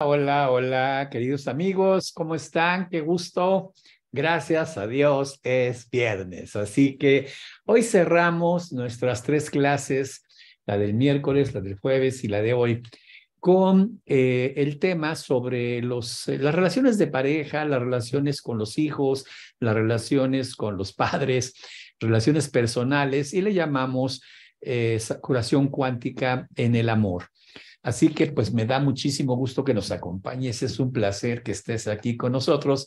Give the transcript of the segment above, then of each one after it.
Hola, hola, queridos amigos, ¿cómo están? Qué gusto. Gracias a Dios, es viernes. Así que hoy cerramos nuestras tres clases, la del miércoles, la del jueves y la de hoy, con eh, el tema sobre los, eh, las relaciones de pareja, las relaciones con los hijos, las relaciones con los padres, relaciones personales y le llamamos eh, curación cuántica en el amor. Así que pues me da muchísimo gusto que nos acompañes, es un placer que estés aquí con nosotros.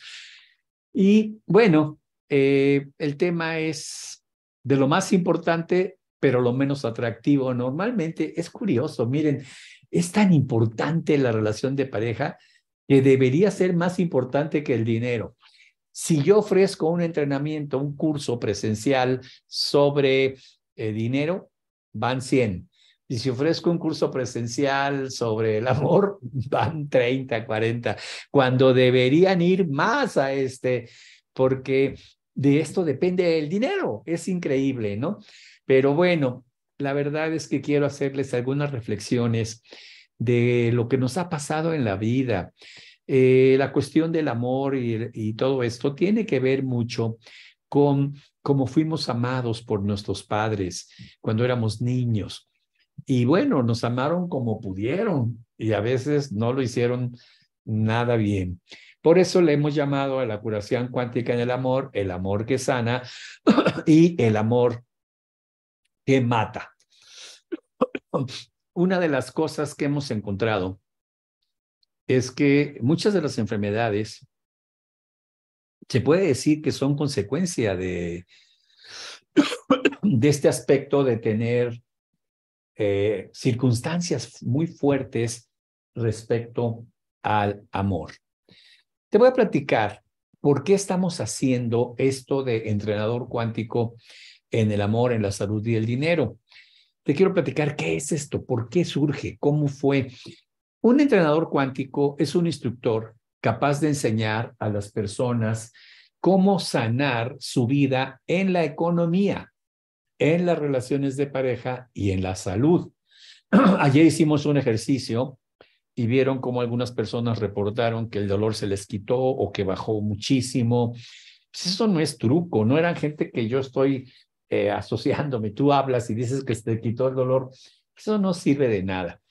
Y bueno, eh, el tema es de lo más importante, pero lo menos atractivo. Normalmente es curioso, miren, es tan importante la relación de pareja que debería ser más importante que el dinero. Si yo ofrezco un entrenamiento, un curso presencial sobre eh, dinero, van 100. Y si ofrezco un curso presencial sobre el amor, van 30, 40, cuando deberían ir más a este, porque de esto depende el dinero. Es increíble, ¿no? Pero bueno, la verdad es que quiero hacerles algunas reflexiones de lo que nos ha pasado en la vida. Eh, la cuestión del amor y todo esto tiene que ver mucho con cómo fuimos amados por nuestros padres cuando éramos niños y bueno, nos amaron como pudieron y a veces no lo hicieron nada bien. Por eso le hemos llamado a la curación cuántica en el amor, el amor que sana y el amor que mata. Una de las cosas que hemos encontrado es que muchas de las enfermedades se puede decir que son consecuencia de, de este aspecto de tener eh, circunstancias muy fuertes respecto al amor. Te voy a platicar por qué estamos haciendo esto de entrenador cuántico en el amor, en la salud y el dinero. Te quiero platicar qué es esto, por qué surge, cómo fue. Un entrenador cuántico es un instructor capaz de enseñar a las personas cómo sanar su vida en la economía, en las relaciones de pareja y en la salud. Ayer hicimos un ejercicio y vieron cómo algunas personas reportaron que el dolor se les quitó o que bajó muchísimo. Pues eso no es truco, no eran gente que yo estoy eh, asociándome. Tú hablas y dices que se te quitó el dolor. Eso no sirve de nada.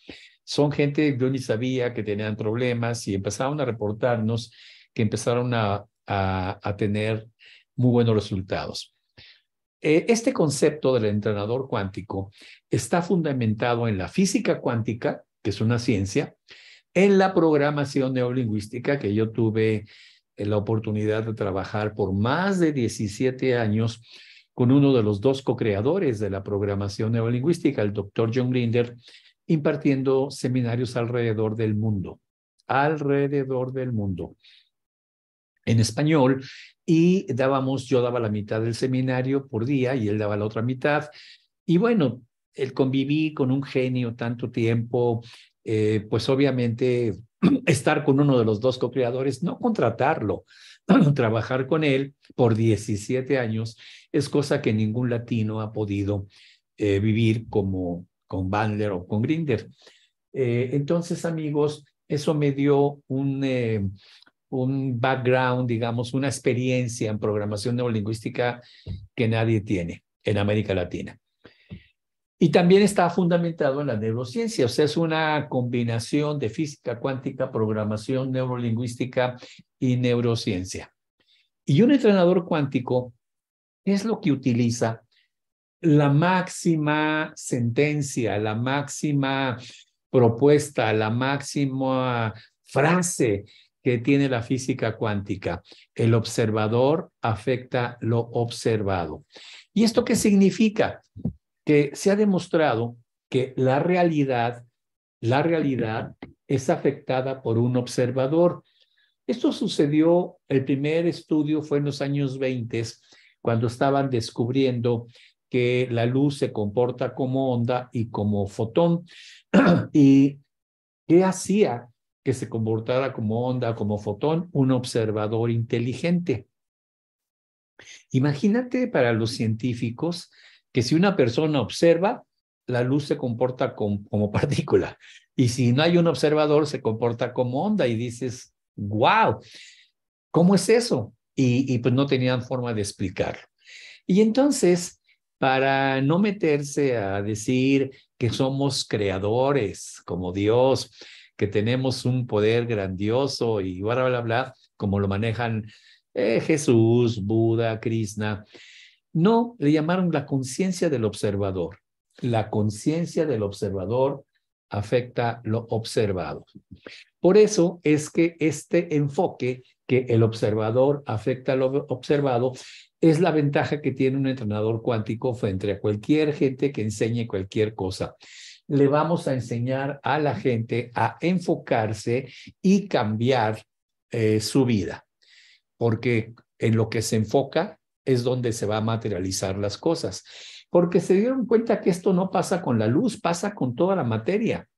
Son gente, yo ni sabía que tenían problemas y empezaron a reportarnos que empezaron a, a tener muy buenos resultados. Eh, este concepto del entrenador cuántico está fundamentado en la física cuántica, que es una ciencia, en la programación neolingüística, que yo tuve eh, la oportunidad de trabajar por más de 17 años con uno de los dos co-creadores de la programación neolingüística, el doctor John Grinder, impartiendo seminarios alrededor del mundo, alrededor del mundo en español y dábamos, yo daba la mitad del seminario por día y él daba la otra mitad. Y bueno, él conviví con un genio tanto tiempo, eh, pues obviamente estar con uno de los dos co-creadores, no contratarlo, trabajar con él por 17 años es cosa que ningún latino ha podido eh, vivir como con Bandler o con Grinder. Eh, entonces, amigos, eso me dio un, un background, digamos, una experiencia en programación neurolingüística que nadie tiene en América Latina. Y también está fundamentado en la neurociencia, o sea, es una combinación de física cuántica, programación neurolingüística y neurociencia. Y un entrenador cuántico es lo que utiliza la máxima sentencia, la máxima propuesta, la máxima frase que tiene la física cuántica. El observador afecta lo observado. ¿Y esto qué significa? Que se ha demostrado que la realidad, la realidad es afectada por un observador. Esto sucedió, el primer estudio fue en los años 20, cuando estaban descubriendo que la luz se comporta como onda y como fotón. ¿Y qué hacía que se comportara como onda, como fotón, un observador inteligente. Imagínate para los científicos que si una persona observa, la luz se comporta como partícula. Y si no hay un observador, se comporta como onda y dices, wow, ¿cómo es eso? Y, y pues no tenían forma de explicarlo. Y entonces, para no meterse a decir que somos creadores como Dios, que tenemos un poder grandioso y bla, bla, bla, como lo manejan eh, Jesús, Buda, Krishna. No, le llamaron la conciencia del observador. La conciencia del observador afecta lo observado. Por eso es que este enfoque que el observador afecta lo observado es la ventaja que tiene un entrenador cuántico frente a cualquier gente que enseñe cualquier cosa le vamos a enseñar a la gente a enfocarse y cambiar eh, su vida, porque en lo que se enfoca es donde se va a materializar las cosas, porque se dieron cuenta que esto no pasa con la luz, pasa con toda la materia,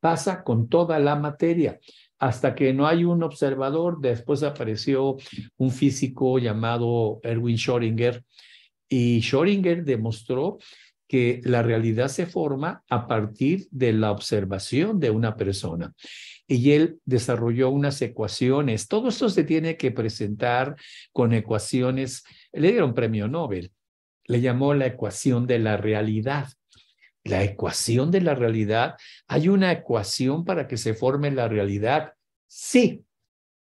pasa con toda la materia. Hasta que no hay un observador, después apareció un físico llamado Erwin Schrödinger y Schrödinger demostró que la realidad se forma a partir de la observación de una persona. Y él desarrolló unas ecuaciones. Todo esto se tiene que presentar con ecuaciones. Le dieron premio Nobel. Le llamó la ecuación de la realidad la ecuación de la realidad, hay una ecuación para que se forme la realidad. Sí.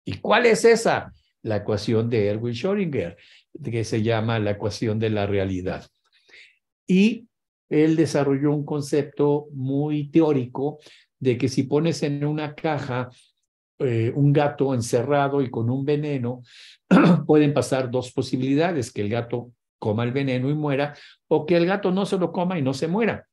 ¿Y cuál es esa? La ecuación de Erwin Schrödinger, que se llama la ecuación de la realidad. Y él desarrolló un concepto muy teórico de que si pones en una caja eh, un gato encerrado y con un veneno, pueden pasar dos posibilidades, que el gato coma el veneno y muera, o que el gato no se lo coma y no se muera.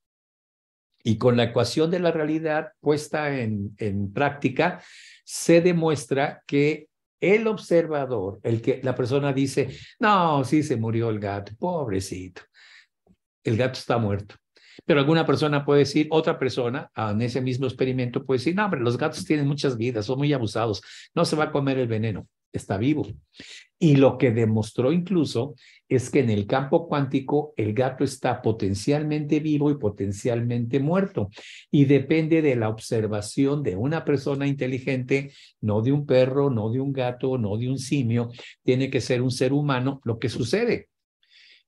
Y con la ecuación de la realidad puesta en, en práctica, se demuestra que el observador, el que la persona dice, no, sí se murió el gato, pobrecito el gato está muerto. Pero alguna persona puede decir, otra persona ah, en ese mismo experimento puede decir, no, hombre, los gatos tienen muchas vidas, son muy abusados, no se va a comer el veneno, está vivo. Y lo que demostró incluso es que en el campo cuántico el gato está potencialmente vivo y potencialmente muerto. Y depende de la observación de una persona inteligente, no de un perro, no de un gato, no de un simio, tiene que ser un ser humano, lo que sucede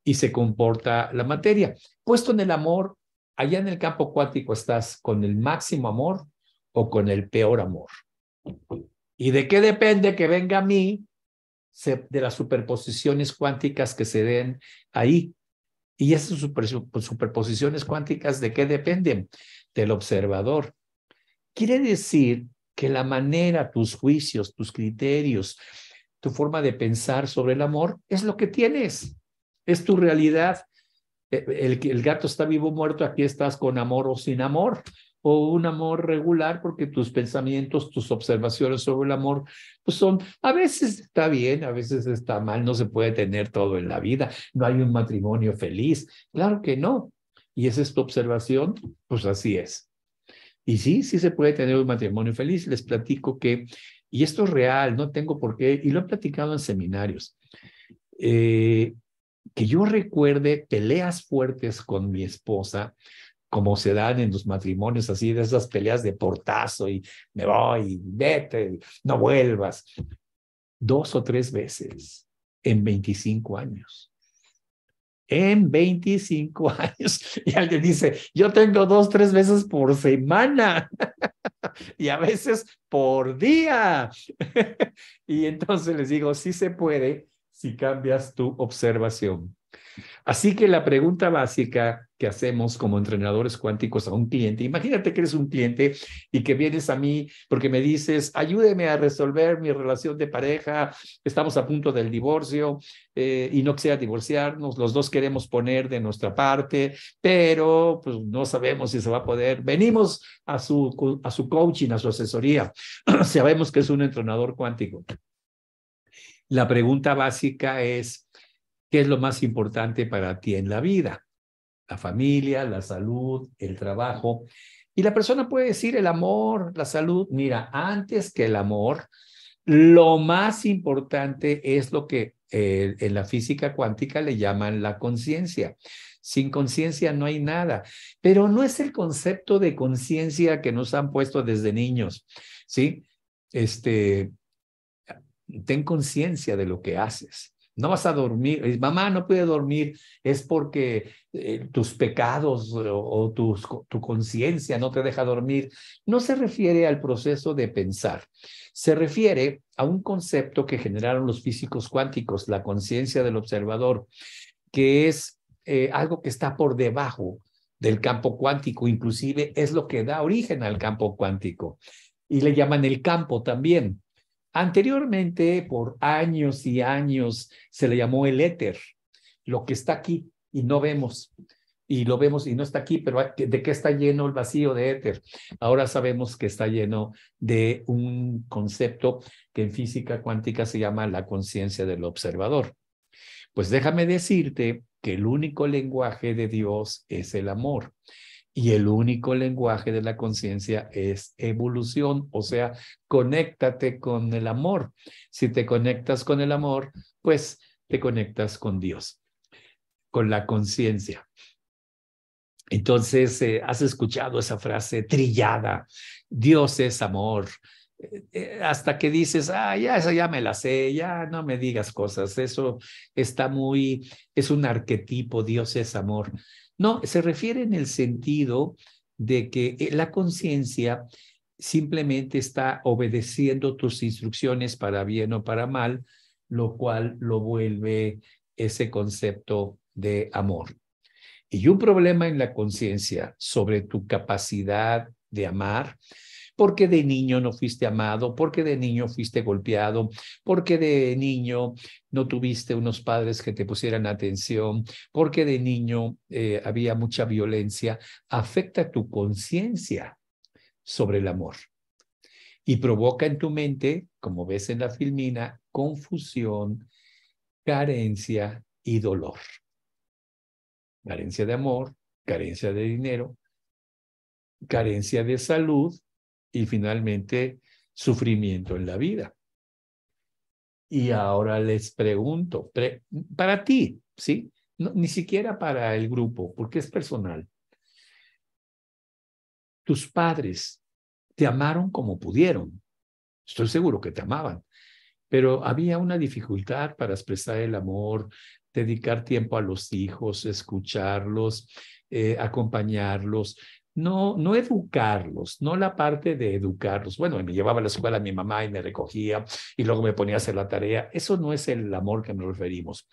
y se comporta la materia. Puesto en el amor, allá en el campo cuántico estás con el máximo amor o con el peor amor. ¿Y de qué depende que venga a mí de las superposiciones cuánticas que se den ahí? Y esas superposiciones cuánticas, ¿de qué dependen? Del observador. Quiere decir que la manera, tus juicios, tus criterios, tu forma de pensar sobre el amor es lo que tienes es tu realidad. E, el, el gato está vivo o muerto, aquí estás con amor o sin amor, o un amor regular, porque tus pensamientos, tus observaciones sobre el amor, pues son, a veces está bien, a veces está mal, no se puede tener todo en la vida, no hay un matrimonio feliz, claro que no. Y esa es tu observación, pues así es. Y sí, sí se puede tener un matrimonio feliz. Les platico que, y esto es real, no tengo por qué, y lo he platicado en seminarios. Eh, que yo recuerde peleas fuertes con mi esposa, como se dan en los matrimonios, así de esas peleas de portazo y me voy, vete, no vuelvas. Dos o tres veces en 25 años. En 25 años. Y alguien dice, yo tengo dos, tres veces por semana y a veces por día. y entonces les digo, sí se puede, si cambias tu observación. Así que la pregunta básica que hacemos como entrenadores cuánticos a un cliente, imagínate que eres un cliente y que vienes a mí porque me dices, ayúdeme a resolver mi relación de pareja, estamos a punto del divorcio eh, y no quisiera divorciarnos, los dos queremos poner de nuestra parte, pero pues no sabemos si se va a poder. Venimos a su, a su coaching, a su asesoría, sabemos que es un entrenador cuántico. La pregunta básica es, ¿qué es lo más importante para ti en la vida? La familia, la salud, el trabajo. Y la persona puede decir el amor, la salud. Mira, antes que el amor, lo más importante es lo que eh, en la física cuántica le llaman la conciencia. Sin conciencia no hay nada, pero no es el concepto de conciencia que nos han puesto desde niños, ¿sí? Este, ten conciencia de lo que haces. No vas a dormir, mamá no puede dormir, es porque eh, tus pecados o, tu conciencia no te deja dormir. No se refiere al proceso de pensar, se refiere a un concepto que generaron los físicos cuánticos, la conciencia del observador, que es eh, algo que está por debajo del campo cuántico, inclusive es lo que da origen al campo cuántico. Y le llaman el campo también. Anteriormente, por años y años, se le llamó el éter, lo que está aquí y no vemos. Y lo vemos y no está aquí, pero ¿de qué está lleno el vacío de éter? Ahora sabemos que está lleno de un concepto que en física cuántica se llama la conciencia del observador. Pues déjame decirte que el único lenguaje de Dios es el amor. Y el único lenguaje de la conciencia es evolución, o sea, conéctate con el amor. Si te conectas con el amor, pues te conectas con Dios, con la conciencia. Entonces, eh, has escuchado esa frase trillada, Dios es amor, eh, eh, hasta que dices, ah, ya esa ya me la sé, ya no me digas cosas, eso está muy, es un arquetipo, Dios es amor. No, se refiere en el sentido de que eh, la conciencia simplemente está obedeciendo tus instrucciones para bien o para mal, lo cual lo vuelve ese concepto de amor. Y un problema en la conciencia sobre tu capacidad de amar porque de niño no fuiste amado, porque de niño fuiste golpeado, porque de niño no tuviste unos padres que te pusieran atención, porque de niño eh, había mucha violencia, afecta tu conciencia sobre el amor y provoca en tu mente, como ves en la filmina, confusión, carencia y dolor. Carencia de amor, carencia de dinero, carencia de salud y finalmente sufrimiento en la vida. Y ahora les pregunto, para ti, ¿sí? ni siquiera para el grupo, porque es personal. Tus padres te amaron como pudieron. Estoy seguro que te amaban, pero había una dificultad para expresar el amor, dedicar tiempo a los hijos, escucharlos, eh, acompañarlos, no, no educarlos, no la parte de educarlos. Bueno, me llevaba a la escuela mi mamá y me recogía y luego me ponía a hacer la tarea. Eso no es el amor que nos referimos.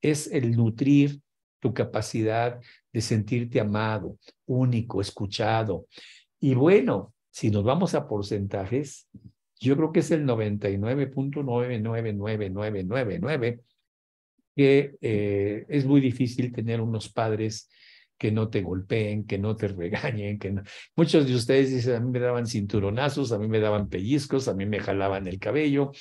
Es el nutrir tu capacidad de sentirte amado, único, escuchado. Y bueno, si nos vamos a porcentajes, yo creo que es el 99.999999, que eh, es muy difícil tener unos padres que no te golpeen, que no te regañen, que no... Muchos de ustedes dicen, a mí me daban cinturonazos, a mí me daban pellizcos, a mí me jalaban el cabello,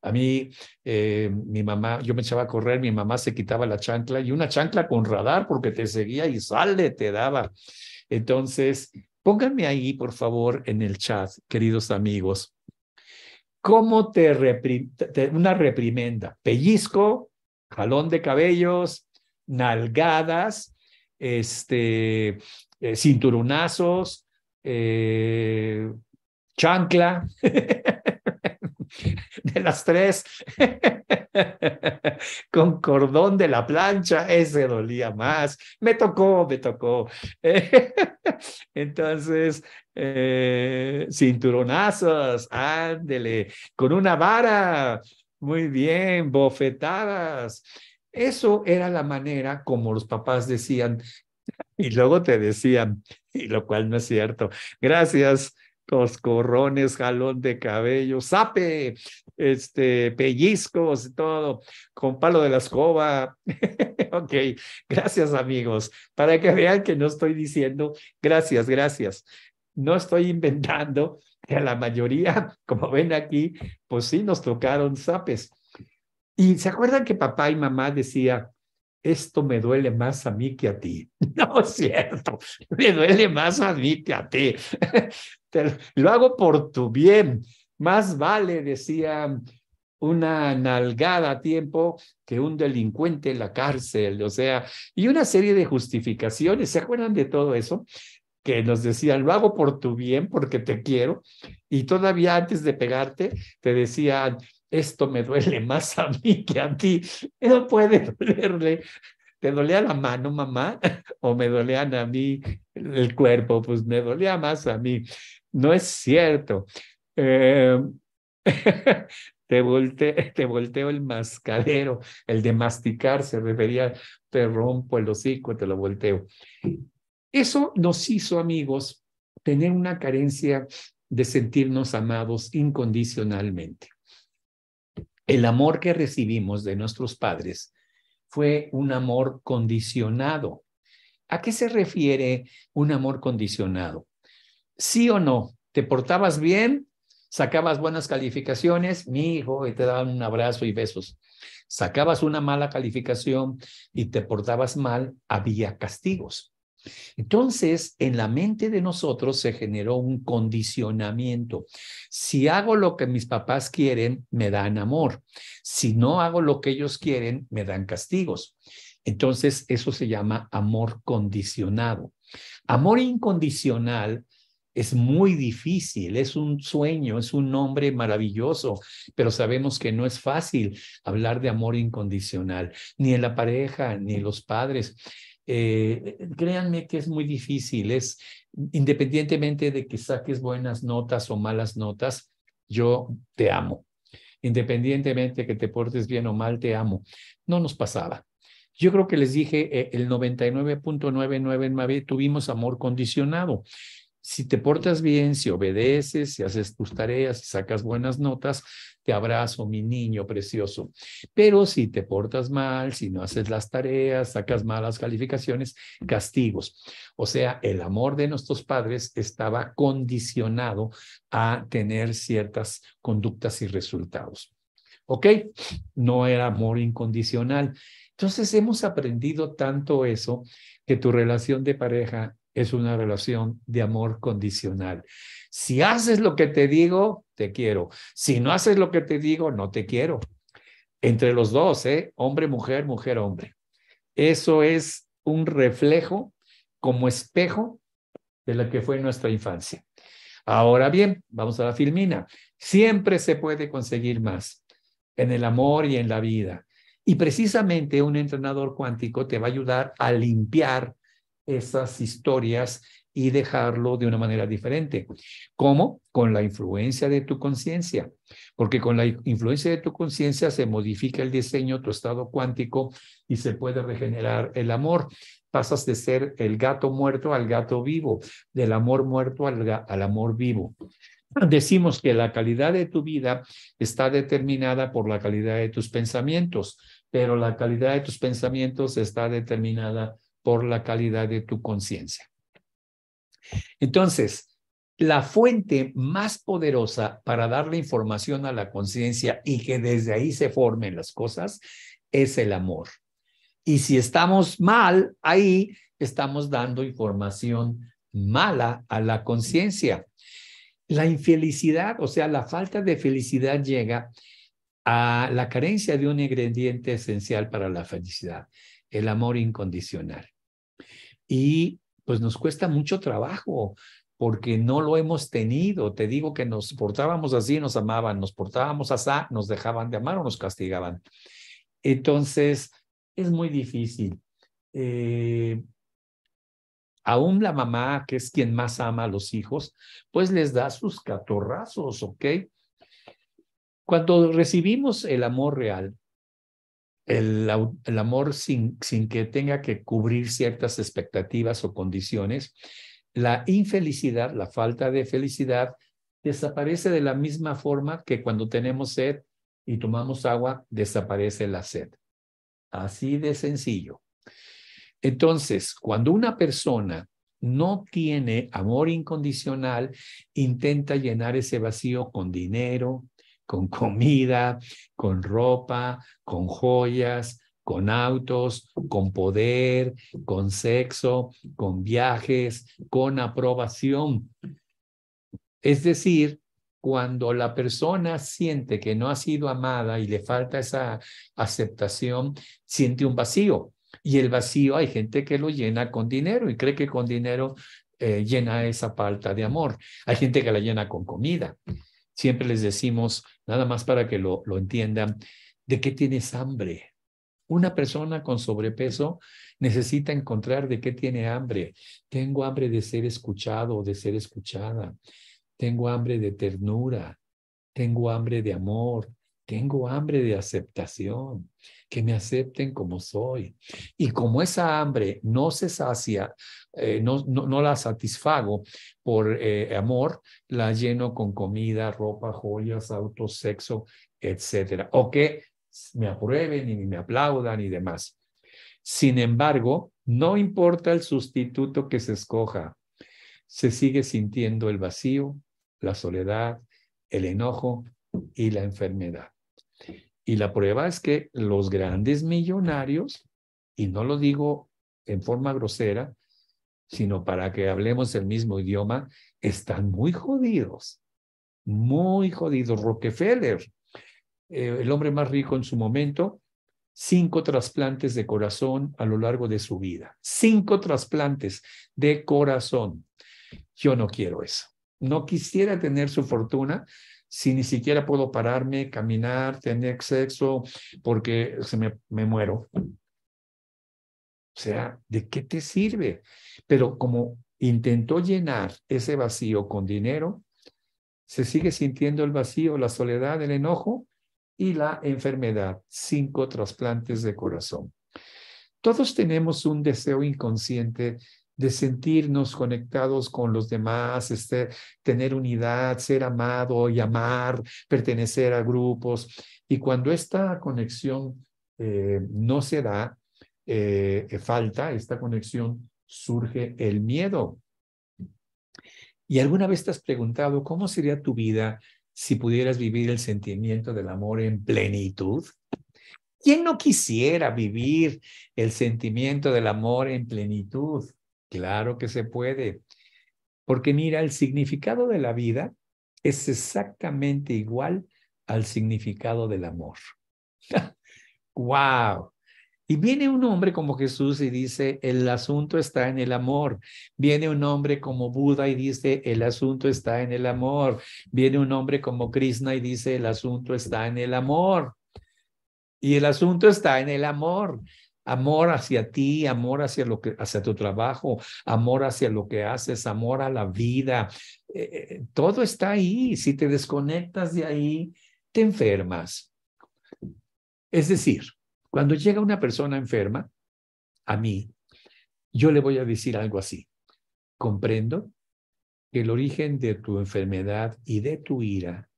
a mí eh, mi mamá, yo me echaba a correr, mi mamá se quitaba la chancla y una chancla con radar porque te seguía y sale, te daba. Entonces, pónganme ahí, por favor, en el chat, queridos amigos, cómo te, te una reprimenda, pellizco, jalón de cabellos, nalgadas, este, eh, cinturonazos, eh, chancla, de las tres, con cordón de la plancha, ese dolía más, me tocó, me tocó. Entonces, eh, cinturonazos, ándele, con una vara, muy bien, bofetadas. Eso era la manera como los papás decían, y luego te decían, y lo cual no es cierto. Gracias, corrones jalón de cabello, sape, este, pellizcos, todo, con palo de la escoba. ok, gracias amigos, para que vean que no estoy diciendo gracias, gracias. No estoy inventando, que a la mayoría, como ven aquí, pues sí nos tocaron sapes. Y se acuerdan que papá y mamá decía, esto me duele más a mí que a ti. No es cierto, me duele más a mí que a ti. lo hago por tu bien. Más vale, decía una nalgada a tiempo que un delincuente en la cárcel, o sea, y una serie de justificaciones. ¿Se acuerdan de todo eso? que nos decían, lo hago por tu bien, porque te quiero, y todavía antes de pegarte, te decían, esto me duele más a mí que a ti. No puede dolerle. ¿Te dolía la mano, mamá? ¿O me dolían a mí el cuerpo? Pues me dolía más a mí. No es cierto. Em, te, te volteo el mascadero, el de masticar se refería, te rompo el hocico, te lo volteo. Eso nos hizo, amigos, tener una carencia de sentirnos amados incondicionalmente. El amor que recibimos de nuestros padres fue un amor condicionado. ¿A qué se refiere un amor condicionado? Sí o no, te portabas bien, sacabas buenas calificaciones, mi hijo, y te daban un abrazo y besos. Sacabas una mala calificación y te portabas mal, había castigos. Entonces, en la mente de nosotros se generó un condicionamiento. Si hago lo que mis papás quieren, me dan amor. Si no hago lo que ellos quieren, me dan castigos. Entonces, eso se llama amor condicionado. Amor incondicional es muy difícil, es un sueño, es un nombre maravilloso, pero sabemos que no es fácil hablar de amor incondicional, ni en la pareja, ni en los padres. Eh, eh, créanme que es muy difícil, es independientemente de que saques buenas notas o malas notas, yo te amo. Independientemente de que te portes bien o mal, te amo. No nos pasaba. Yo creo que les dije, 99.99 eh, el 99.999 tuvimos amor condicionado. Si te portas bien, si obedeces, si haces tus tareas, si sacas buenas notas, te abrazo, mi niño precioso. Pero si te portas mal, si no haces las tareas, sacas malas calificaciones, castigos. O sea, el amor de nuestros padres estaba condicionado a tener ciertas conductas y resultados. ¿Ok? No era amor incondicional. Entonces hemos aprendido tanto eso que tu relación de pareja es una relación de amor condicional. Si haces lo que te digo, te quiero. Si no haces lo que te digo, no te quiero. Entre los dos, ¿eh? hombre, mujer, mujer, hombre. Eso es un reflejo como espejo de la que fue nuestra infancia. Ahora bien, vamos a la filmina. Siempre se puede conseguir más en el amor y en la vida. Y precisamente un entrenador cuántico te va a ayudar a limpiar esas historias y dejarlo de una manera diferente. ¿Cómo? Con la influencia de tu conciencia, porque con la influencia de tu conciencia se modifica el diseño, tu estado cuántico y se puede regenerar el amor. Pasas de ser el gato muerto al gato vivo, del amor muerto al, al amor vivo. Decimos que la calidad de tu vida está determinada por la calidad de tus pensamientos, pero la calidad de tus pensamientos está determinada por la calidad de tu conciencia. Entonces, la fuente más poderosa para darle información a la conciencia y que desde ahí se formen las cosas es el amor. Y si estamos mal ahí, estamos dando información mala a la conciencia. La infelicidad, o sea, la falta de felicidad llega a la carencia de un ingrediente esencial para la felicidad, el amor incondicional. Y pues nos cuesta mucho trabajo porque no lo hemos tenido. Te digo que nos portábamos así, nos amaban, nos portábamos así, nos dejaban de amar o nos castigaban. Entonces, es muy difícil. Eh, aún la mamá, que es quien más ama a los hijos, pues les da sus catorrazos, ¿ok? Cuando recibimos el amor real, el, amor sin, sin que tenga que cubrir ciertas expectativas o condiciones. La infelicidad, la falta de felicidad, desaparece de la misma forma que cuando tenemos sed y tomamos agua, desaparece la sed. Así de sencillo. Entonces, cuando una persona no tiene amor incondicional, intenta llenar ese vacío con dinero, con comida, con ropa, con joyas, con autos, con poder, con sexo, con viajes, con aprobación. Es decir, cuando la persona siente que no ha sido amada y le falta esa aceptación, siente un vacío. Y el vacío hay gente que lo llena con dinero y cree que con dinero eh, llena esa falta de amor. Hay gente que la llena con comida, siempre les decimos, nada más para que lo, lo entiendan, ¿de qué tienes hambre? Una persona con sobrepeso necesita encontrar de qué tiene hambre. Tengo hambre de ser escuchado o de ser escuchada. Tengo hambre de ternura. Tengo hambre de amor. Tengo hambre de aceptación, que me acepten como soy. Y como esa hambre no se sacia, eh, no, la satisfago por eh, amor, la lleno con comida, ropa, joyas, auto, sexo, etc. O que me aprueben y me aplaudan y demás. Sin embargo, no importa el sustituto que se escoja, se sigue sintiendo el vacío, la soledad, el enojo y la enfermedad. Y la prueba es que los grandes millonarios, y no lo digo en forma grosera, sino para que hablemos el mismo idioma, están muy jodidos, muy jodidos. Rockefeller, eh, el hombre más rico en su momento, cinco trasplantes de corazón a lo largo de su vida. Cinco trasplantes de corazón. Yo no quiero eso. No quisiera tener su fortuna si ni siquiera puedo pararme, caminar, tener sexo, porque se me, me muero? O sea, ¿de qué te sirve? Pero como intentó llenar ese vacío con dinero, se sigue sintiendo el vacío, la soledad, el enojo y la enfermedad. Cinco trasplantes de corazón. Todos tenemos un deseo inconsciente de sentirnos conectados con los demás, este, tener unidad, ser amado y amar, pertenecer a grupos. Y cuando esta conexión eh, no se da, eh, eh, falta esta conexión, surge el miedo. ¿Y alguna vez te has preguntado cómo sería tu vida si pudieras vivir el sentimiento del amor en plenitud? ¿Quién no quisiera vivir el sentimiento del amor en plenitud? Claro que se puede. Porque mira, el significado de la vida es exactamente igual al significado del amor. ¡Wow! Y viene un hombre como Jesús y dice, el asunto está en el amor. Viene un hombre como Buda y dice, el asunto está en el amor. Viene un hombre como Krishna y dice, el asunto está en el amor. Y el asunto está en el amor. Amor hacia ti, amor hacia lo que hacia tu trabajo, amor hacia lo que haces, amor a la vida. Eh, eh, todo está ahí. Si te desconectas de ahí, te enfermas. Es decir, cuando llega una persona enferma a mí, yo le voy a decir algo así. Comprendo que el origen de tu enfermedad y de tu ira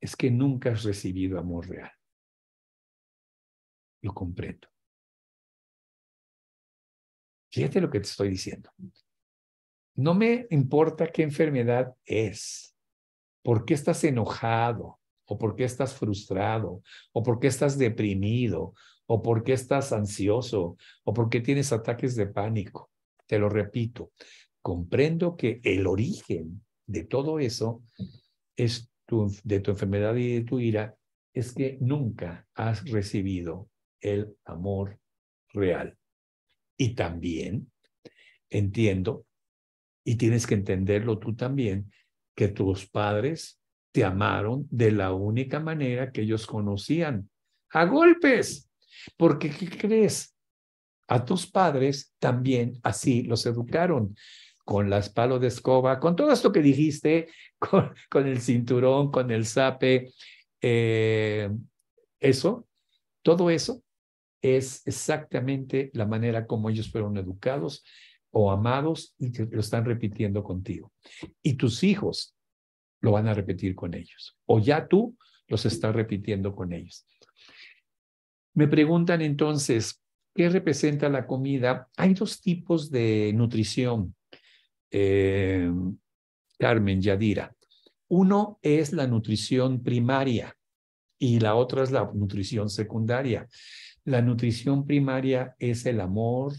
es que nunca has recibido amor real. Lo comprendo. Fíjate lo que te estoy diciendo. No me importa qué enfermedad es, por qué estás enojado, o por qué estás frustrado, o por qué estás deprimido, o por qué estás ansioso, o por qué tienes ataques de pánico. Te lo repito, comprendo que el origen de todo eso es de tu enfermedad y de tu ira es que nunca has recibido el amor real y también entiendo, y tienes que entenderlo tú también, que tus padres te amaron de la única manera que ellos conocían, a golpes. Porque, ¿qué crees? A tus padres también así los educaron, con las palos de escoba, con todo esto que dijiste, con, el cinturón, con el zape, eh, eso, todo eso es exactamente la manera como ellos fueron educados o amados y lo están repitiendo contigo. Y tus hijos lo van a repetir con ellos. O ya tú los estás repitiendo con ellos. Me preguntan entonces, ¿qué representa la comida? Hay dos tipos de nutrición, eh, Carmen Yadira. Uno es la nutrición primaria y la otra es la nutrición secundaria. La nutrición primaria es el amor,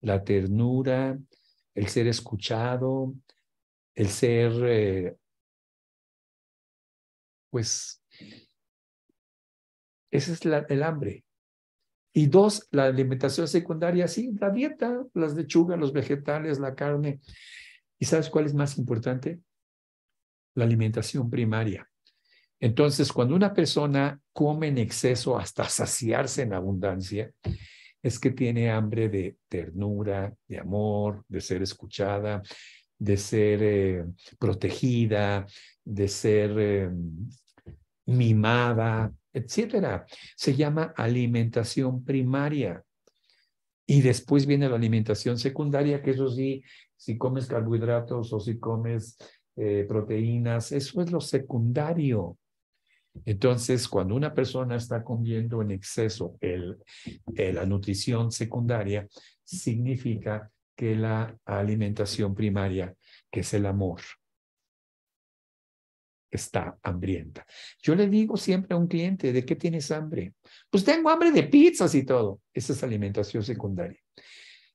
la ternura, el ser escuchado, el ser, eh, pues, ese es el hambre. Y dos, la alimentación secundaria, sí, la dieta, las lechugas, los vegetales, la carne. ¿Y sabes cuál es más importante? La alimentación primaria. Entonces, cuando una persona come en exceso hasta saciarse en abundancia, es que tiene hambre de ternura, de amor, de ser escuchada, de ser eh, protegida, de ser em, mimada, etcétera. Se llama alimentación primaria. Y después viene la alimentación secundaria, que eso sí, si comes carbohidratos o si comes eh, proteínas, eso es lo secundario. Entonces, cuando una persona está comiendo en exceso eh, la nutrición secundaria, significa que la alimentación primaria, que es el amor, está hambrienta. Yo le digo siempre a un cliente, ¿de qué tienes hambre? Pues tengo hambre de pizzas y todo. Esa es alimentación secundaria.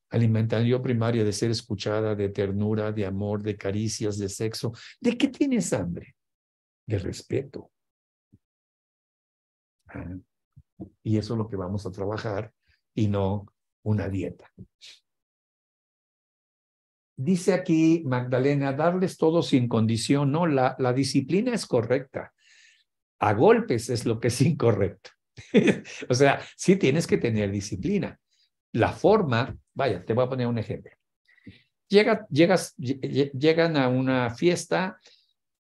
Alimentación primaria de ser escuchada, de ternura, de amor, de caricias, de sexo. ¿De qué tienes hambre? De respeto. Y eso es lo que vamos a trabajar y no una dieta. Dice aquí Magdalena, darles todo sin condición. No, la, la disciplina es correcta. A golpes es lo que es incorrecto. o sea, sí tienes que tener disciplina. La forma, vaya, te voy a poner un ejemplo. Llega, llegas, llegan a una fiesta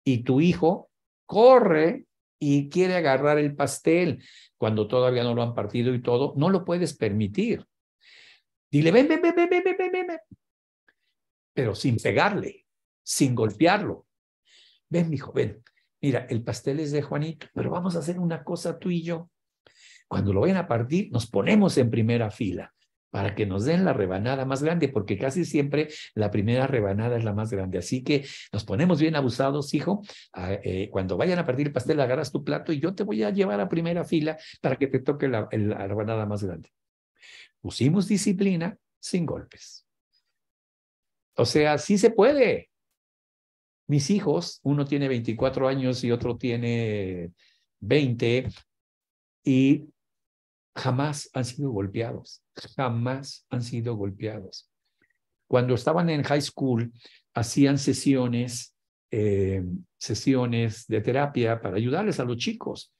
y tu hijo corre y quiere agarrar el pastel cuando todavía no lo han partido y todo, no lo puedes permitir. Dile, ven, ven, ven, ven, ven, ven, ven, ven. Pero sin pegarle, sin golpearlo. Ven, mijo, ven. Mira, el pastel es de Juanito, pero vamos a hacer una cosa tú y yo. Cuando lo vayan a partir, nos ponemos en primera fila para que nos den la rebanada más grande, porque casi siempre la primera rebanada es la más grande. Así que nos ponemos bien abusados, hijo. Ah, eh, cuando vayan a partir el pastel, agarras tu plato y yo te voy a llevar a primera fila para que te toque la, la rebanada más grande. Pusimos disciplina sin golpes. O sea, sí se puede. Mis hijos, uno tiene 24 años y otro tiene 20, y jamás han sido golpeados jamás han sido golpeados. Cuando estaban en high school, hacían sesiones, eh, sesiones de terapia para ayudarles a los chicos.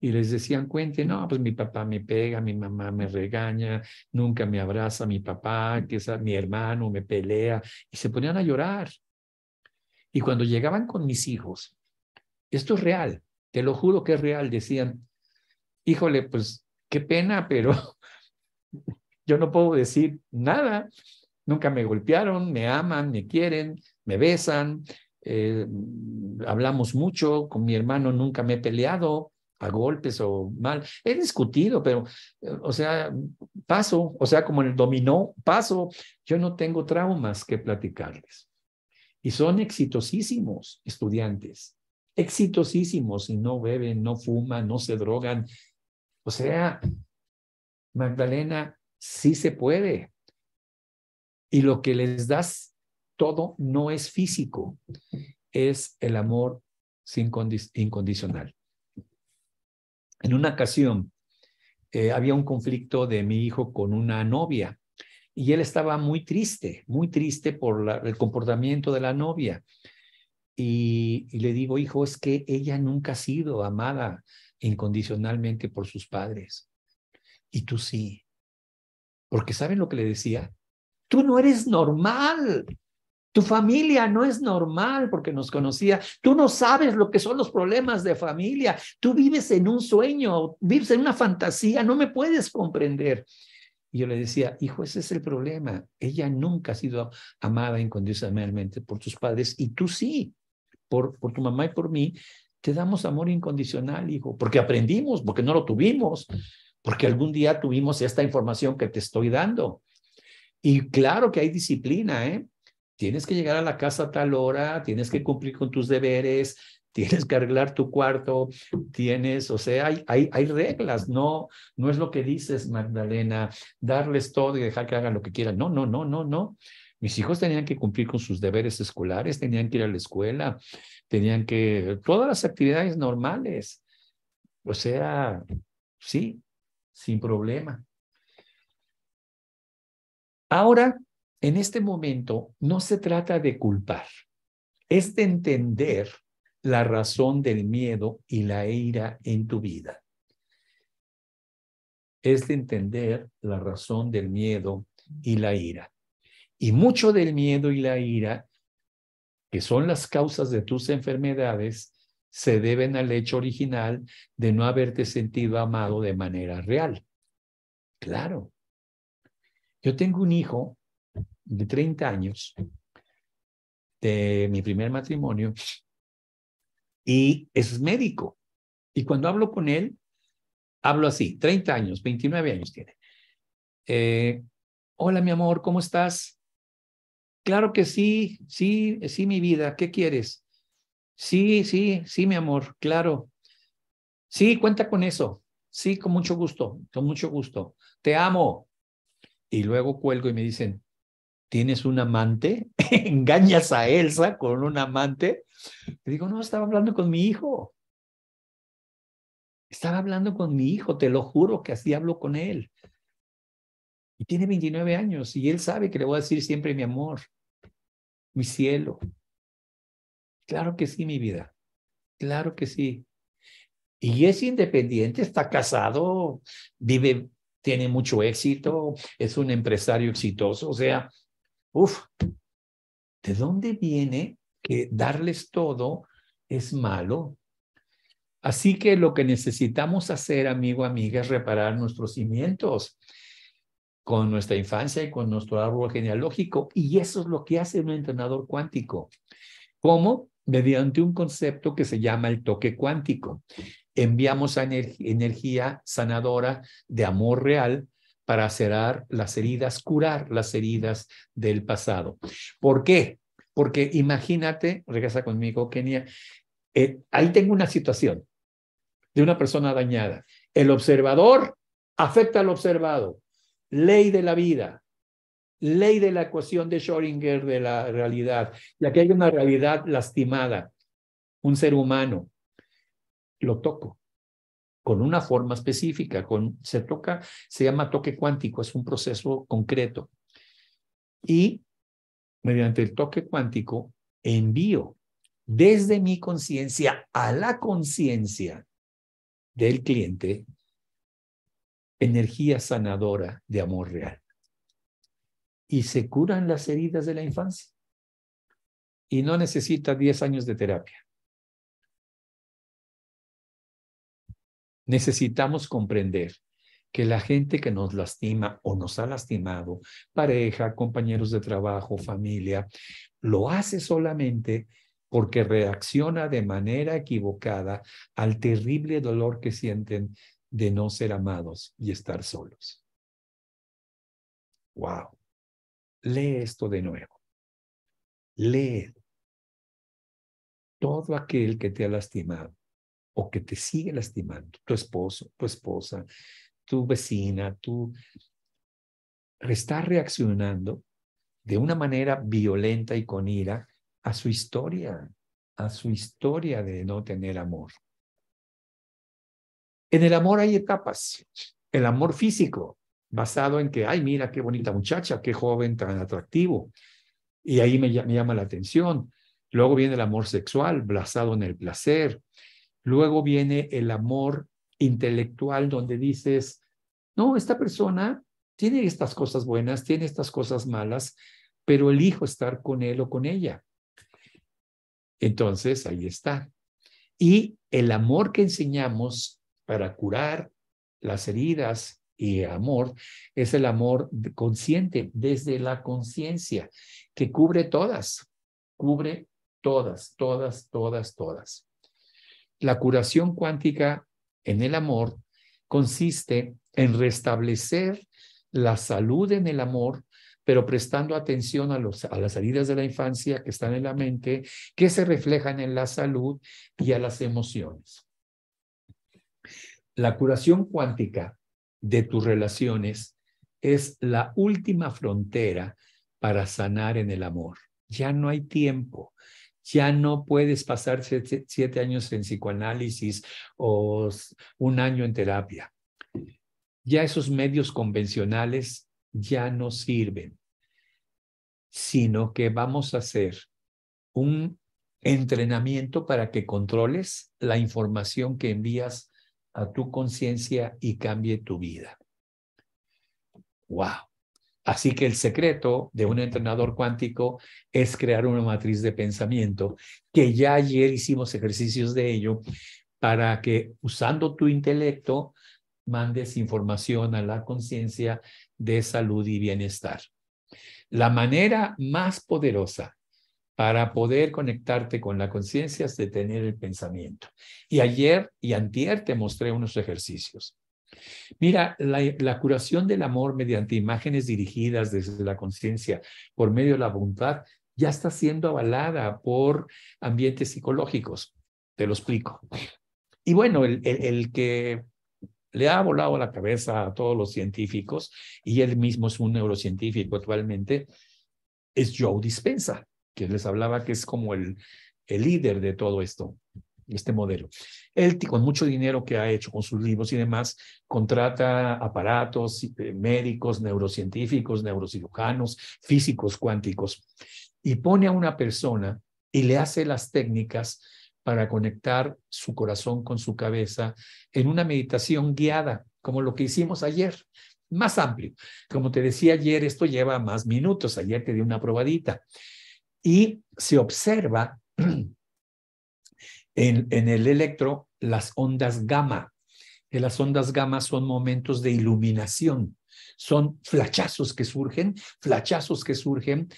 Y les decían, cuente, no, pues mi papá me pega, mi mamá me regaña, nunca me abraza mi papá, que es mi hermano me pelea. Y se ponían a llorar. Y cuando llegaban con mis hijos, esto es real, te lo juro que es real, decían, híjole, pues qué pena, pero yo no puedo decir nada. Nunca me golpearon, me aman, me quieren, me besan. Eh, hablamos mucho, con mi hermano nunca me he peleado a golpes o mal. He discutido, pero, o sea, paso, o sea, como el dominó, paso. Yo no tengo traumas que platicarles. Y son exitosísimos estudiantes, exitosísimos y no beben, no fuman, no se drogan. O sea, Magdalena, sí se puede. Y lo que les das todo no es físico, es el amor sin incondicional. En una ocasión eh, había un conflicto de mi hijo con una novia y él estaba muy triste, muy triste por el comportamiento de la novia. Y, y, le digo, hijo, es que ella nunca ha sido amada incondicionalmente por sus padres. Y tú sí. Porque ¿saben lo que le decía? Tú no eres normal. Tu familia no es normal porque nos conocía. Tú no sabes lo que son los problemas de familia. Tú vives en un sueño, vives en una fantasía, no me puedes comprender. Y yo le decía, hijo, ese es el problema. Ella nunca ha sido amada incondicionalmente por tus padres y tú sí, por, por tu mamá y por mí. Te damos amor incondicional, hijo, porque aprendimos, porque no lo tuvimos porque algún día tuvimos esta información que te estoy dando. Y claro que hay disciplina, ¿eh? Tienes que llegar a la casa a tal hora, tienes que cumplir con tus deberes, tienes que arreglar tu cuarto, tienes, o sea, hay, hay, hay reglas, no, no es lo que dices, Magdalena, darles todo y dejar que hagan lo que quieran. No, no, no, no, no. Mis hijos tenían que cumplir con sus deberes escolares, tenían que ir a la escuela, tenían que, todas las actividades normales. O sea, sí, sin problema. Ahora, en este momento, no se trata de culpar, es de entender la razón del miedo y la ira en tu vida. Es de entender la razón del miedo y la ira. Y mucho del miedo y la ira, que son las causas de tus enfermedades, se deben al hecho original de no haberte sentido amado de manera real. Claro. Yo tengo un hijo de 30 años de mi primer matrimonio y es médico. Y cuando hablo con él, hablo así, 30 años, 29 años tiene. Eh, Hola, mi amor, ¿cómo estás? Claro que sí, sí, sí, mi vida, ¿qué quieres? Sí, sí, sí, mi amor, claro. Sí, cuenta con eso. Sí, con mucho gusto, con mucho gusto. Te amo. Y luego cuelgo y me dicen, ¿tienes un amante? ¿Engañas a Elsa con un amante? Le digo, no, estaba hablando con mi hijo. Estaba hablando con mi hijo, te lo juro que así hablo con él. Y tiene 29 años y él sabe que le voy a decir siempre mi amor, mi cielo, Claro que sí, mi vida. Claro que sí. Y es independiente, está casado, vive, tiene mucho éxito, es un empresario exitoso. O sea, uff, ¿de dónde viene que darles todo es malo? Así que lo que necesitamos hacer, amigo, amiga, es reparar nuestros cimientos con nuestra infancia y con nuestro árbol genealógico. Y eso es lo que hace un entrenador cuántico. ¿Cómo? mediante un concepto que se llama el toque cuántico. Enviamos energía sanadora de amor real para cerrar las heridas, curar las heridas del pasado. ¿Por qué? Porque imagínate, regresa conmigo, Kenia, eh, ahí tengo una situación de una persona dañada. El observador afecta al observado. Ley de la vida ley de la ecuación de Schrödinger de la realidad. ya que hay una realidad lastimada, un ser humano. Lo toco con una forma específica, con, se toca, se llama toque cuántico, es un proceso concreto. Y mediante el toque cuántico envío desde mi conciencia a la conciencia del cliente energía sanadora de amor real y se curan las heridas de la infancia. Y no necesita 10 años de terapia. Necesitamos comprender que la gente que nos lastima o nos ha lastimado, pareja, compañeros de trabajo, familia, lo hace solamente porque reacciona de manera equivocada al terrible dolor que sienten de no ser amados y estar solos. ¡Wow! lee esto de nuevo. Lee. Todo aquel que te ha lastimado o que te sigue lastimando, tu esposo, tu esposa, tu vecina, tú, está reaccionando de una manera violenta y con ira a su historia, a su historia de no tener amor. En el amor hay etapas. El amor físico, basado en que, ay, mira qué bonita muchacha, qué joven tan atractivo. Y ahí me, llama la atención. Luego viene el amor sexual, basado en el placer. Luego viene el amor intelectual, donde dices, no, esta persona tiene estas cosas buenas, tiene estas cosas malas, pero elijo estar con él o con ella. Entonces, ahí está. Y el amor que enseñamos para curar las heridas, y amor es el amor consciente, desde la conciencia, que cubre todas, cubre todas, todas, todas, todas. La curación cuántica en el amor consiste en restablecer la salud en el amor, pero prestando atención a, los, a las heridas de la infancia que están en la mente, que se reflejan en la salud y a las emociones. La curación cuántica de tus relaciones es la última frontera para sanar en el amor. Ya no hay tiempo. Ya no puedes pasar siete, años en psicoanálisis o un año en terapia. Ya esos medios convencionales ya no sirven, sino que vamos a hacer un entrenamiento para que controles la información que envías a tu conciencia y cambie tu vida. ¡Wow! Así que el secreto de un entrenador cuántico es crear una matriz de pensamiento, que ya ayer hicimos ejercicios de ello, para que usando tu intelecto mandes información a la conciencia de salud y bienestar. La manera más poderosa para poder conectarte con la conciencia es tener el pensamiento. Y ayer y antier te mostré unos ejercicios. Mira, la, curación del amor mediante imágenes dirigidas desde la conciencia por medio de la voluntad ya está siendo avalada por ambientes psicológicos. Te lo explico. Y bueno, el, el que le ha volado la cabeza a todos los científicos, y él mismo es un neurocientífico actualmente, es Joe Dispensa que les hablaba que es como el, el líder de todo esto, este modelo. Él, con mucho dinero que ha hecho con sus libros y demás, contrata aparatos eh, médicos, neurocientíficos, neurocirujanos, físicos cuánticos, y pone a una persona y le hace las técnicas para conectar su corazón con su cabeza en una meditación guiada, como lo que hicimos ayer, más amplio. Como te decía ayer, esto lleva más minutos. Ayer te di una probadita y se observa en, el electro las ondas gamma, que las ondas gamma son momentos de iluminación, son flachazos que surgen, flachazos que surgen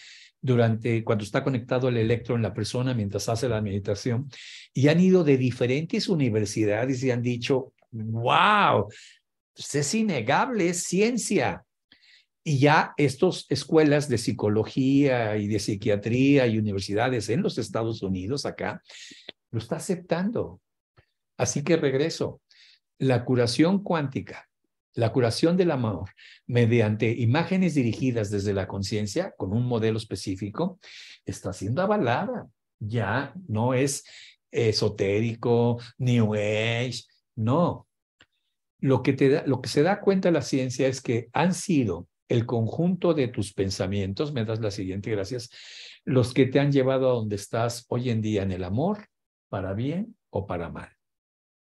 durante cuando está conectado el electro en la persona mientras hace la meditación y han ido de diferentes universidades y han dicho, wow, pues es innegable, es ciencia. Y ya estas escuelas de psicología y de psiquiatría y universidades en los Estados Unidos acá lo está aceptando. Así que regreso. La curación cuántica, la curación del amor mediante imágenes dirigidas desde la conciencia con un modelo específico está siendo avalada. Ya no es esotérico, New Age, no. Lo que, te lo que se da cuenta la ciencia es que han sido el conjunto de tus pensamientos, me das la siguiente, gracias, los que te han llevado a donde estás hoy en día en el amor, para bien o para mal.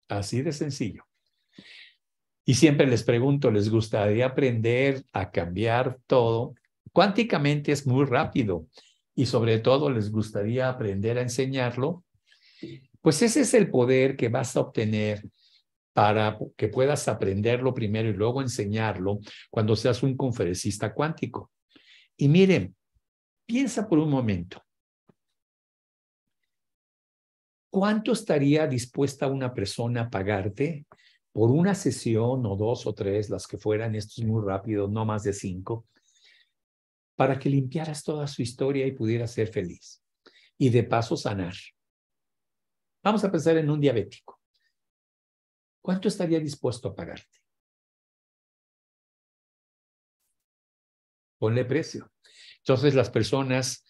Así de sencillo. Y siempre les pregunto, ¿les gustaría aprender a cambiar todo? Cuánticamente es muy rápido y sobre todo les gustaría aprender a enseñarlo. Pues ese es el poder que vas a obtener para que puedas aprenderlo primero y luego enseñarlo cuando seas un conferencista cuántico. Y miren, piensa por un momento. ¿Cuánto estaría dispuesta una persona a pagarte por una sesión o dos o tres, las que fueran, esto es muy rápido, no más de cinco, para que limpiaras toda su historia y pudieras ser feliz? Y de paso sanar. Vamos a pensar en un diabético ¿Cuánto estaría dispuesto a pagarte? Ponle precio. Entonces las personas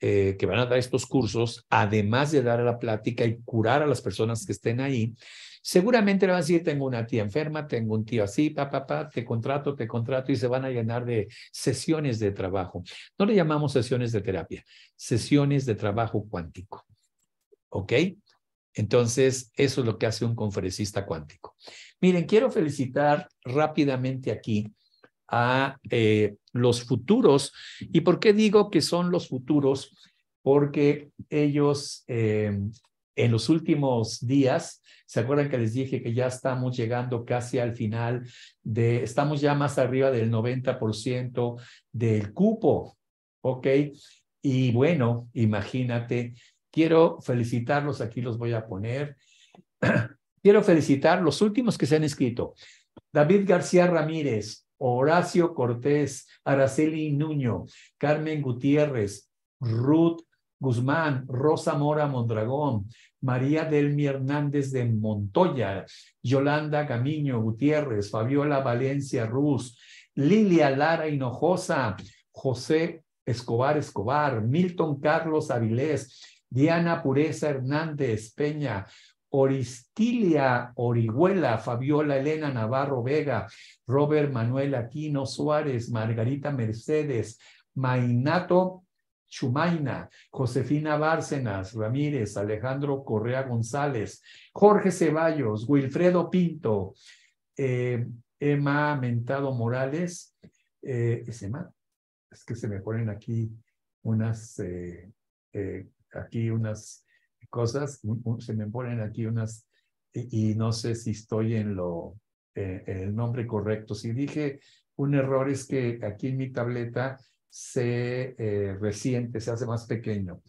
eh, que van a dar estos cursos, además de dar a la plática y curar a las personas que estén ahí, seguramente le van a decir, tengo una tía enferma, tengo un tío así, papá, papá, te contrato, te contrato, y se van a llenar de sesiones de trabajo. No le llamamos sesiones de terapia, sesiones de trabajo cuántico. ¿Ok? Entonces, eso es lo que hace un conferencista cuántico. Miren, quiero felicitar rápidamente aquí a eh, los futuros. ¿Y por qué digo que son los futuros? Porque ellos eh, en los últimos días, ¿se acuerdan que les dije que ya estamos llegando casi al final de, estamos ya más arriba del 90% del cupo, ¿ok? Y bueno, imagínate Quiero felicitarlos, aquí los voy a poner. Quiero felicitar los últimos que se han escrito. David García Ramírez, Horacio Cortés, Araceli Nuño, Carmen Gutiérrez, Ruth Guzmán, Rosa Mora Mondragón, María Delmi Hernández de Montoya, Yolanda Gamiño Gutiérrez, Fabiola Valencia Ruz, Lilia Lara Hinojosa, José Escobar Escobar, Milton Carlos Avilés, Diana Pureza Hernández Peña, Oristilia Orihuela, Fabiola Elena Navarro Vega, Robert Manuel Aquino Suárez, Margarita Mercedes, Mainato Chumaina, Josefina Bárcenas Ramírez, Alejandro Correa González, Jorge Ceballos, Wilfredo Pinto, eh, Emma Mentado Morales, eh, es Emma, es que se me ponen aquí unas eh, aquí unas cosas, se me ponen aquí unas, y, no sé si estoy en lo, eh, el nombre correcto. Si dije un error es que aquí en mi tableta se eh, resiente, se hace más pequeño.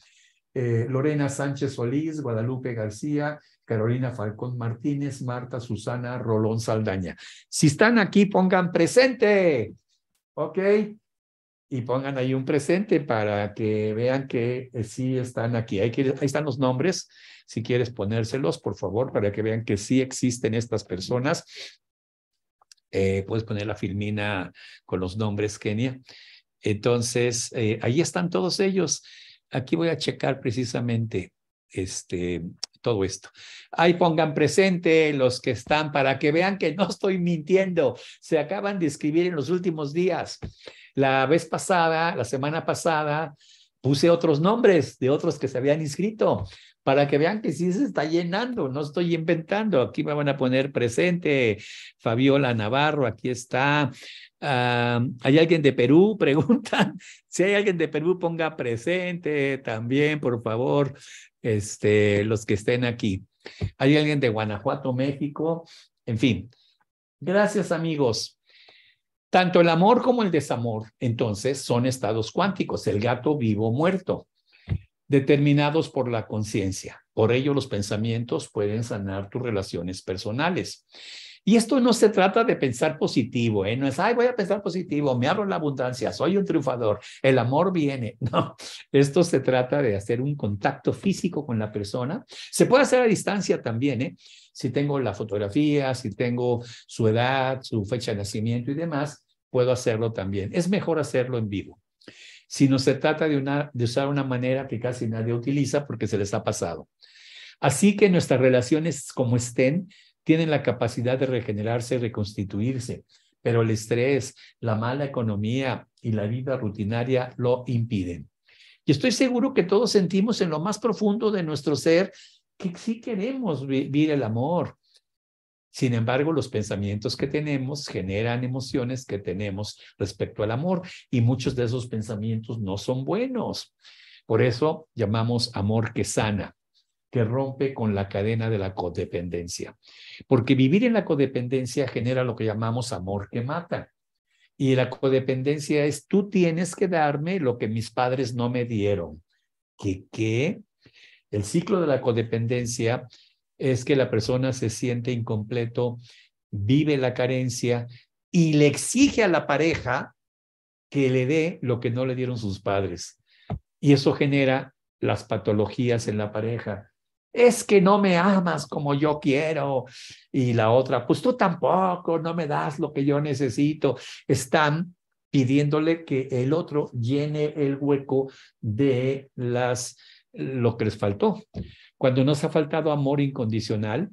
Eh, Lorena Sánchez Solís, Guadalupe García, Carolina Falcón Martínez, Marta Susana Rolón Saldaña. Si están aquí, pongan presente. Ok, y pongan ahí un presente para que vean que eh, sí están aquí. Ahí, ahí están los nombres, si quieres ponérselos, por favor, para que vean que sí existen estas personas. Eh, puedes poner la filmina con los nombres, Kenia. Entonces, eh, ahí están todos ellos. Aquí voy a checar precisamente este, todo esto. Ahí pongan presente los que están para que vean que no estoy mintiendo. Se acaban de escribir en los últimos días. La vez pasada, la semana pasada, puse otros nombres de otros que se habían inscrito para que vean que sí se está llenando, no estoy inventando. Aquí me van a poner presente Fabiola Navarro, aquí está. Ah, ¿Hay alguien de Perú? Pregunta Si hay alguien de Perú, ponga presente también, por favor, este, los que estén aquí. ¿Hay alguien de Guanajuato, México? En fin. Gracias, amigos. Tanto el amor como el desamor, entonces, son estados cuánticos, el gato vivo o muerto, determinados por la conciencia. Por ello, los pensamientos pueden sanar tus relaciones personales. Y esto no se trata de pensar positivo, ¿eh? no es, ay, voy a pensar positivo, me abro la abundancia, soy un triunfador, el amor viene. No, esto se trata de hacer un contacto físico con la persona. Se puede hacer a distancia también, ¿eh? si tengo la fotografía, si tengo su edad, su fecha de nacimiento y demás, puedo hacerlo también. Es mejor hacerlo en vivo. Si no se trata de, una, de usar una manera que casi nadie utiliza porque se les ha pasado. Así que nuestras relaciones como estén tienen la capacidad de regenerarse y reconstituirse, pero el estrés, la mala economía y la vida rutinaria lo impiden. Y estoy seguro que todos sentimos en lo más profundo de nuestro ser que sí queremos vivir el amor, sin embargo, los pensamientos que tenemos generan emociones que tenemos respecto al amor y muchos de esos pensamientos no son buenos. Por eso llamamos amor que sana, que rompe con la cadena de la codependencia. Porque vivir en la codependencia genera lo que llamamos amor que mata. Y la codependencia es tú tienes que darme lo que mis padres no me dieron. ¿Qué qué? El ciclo de la codependencia es que la persona se siente incompleto, vive la carencia y le exige a la pareja que le dé lo que no le dieron sus padres. Y eso genera las patologías en la pareja. Es que no me amas como yo quiero. Y la otra, pues tú tampoco, no me das lo que yo necesito. Están pidiéndole que el otro llene el hueco de las lo que les faltó. Cuando nos ha faltado amor incondicional,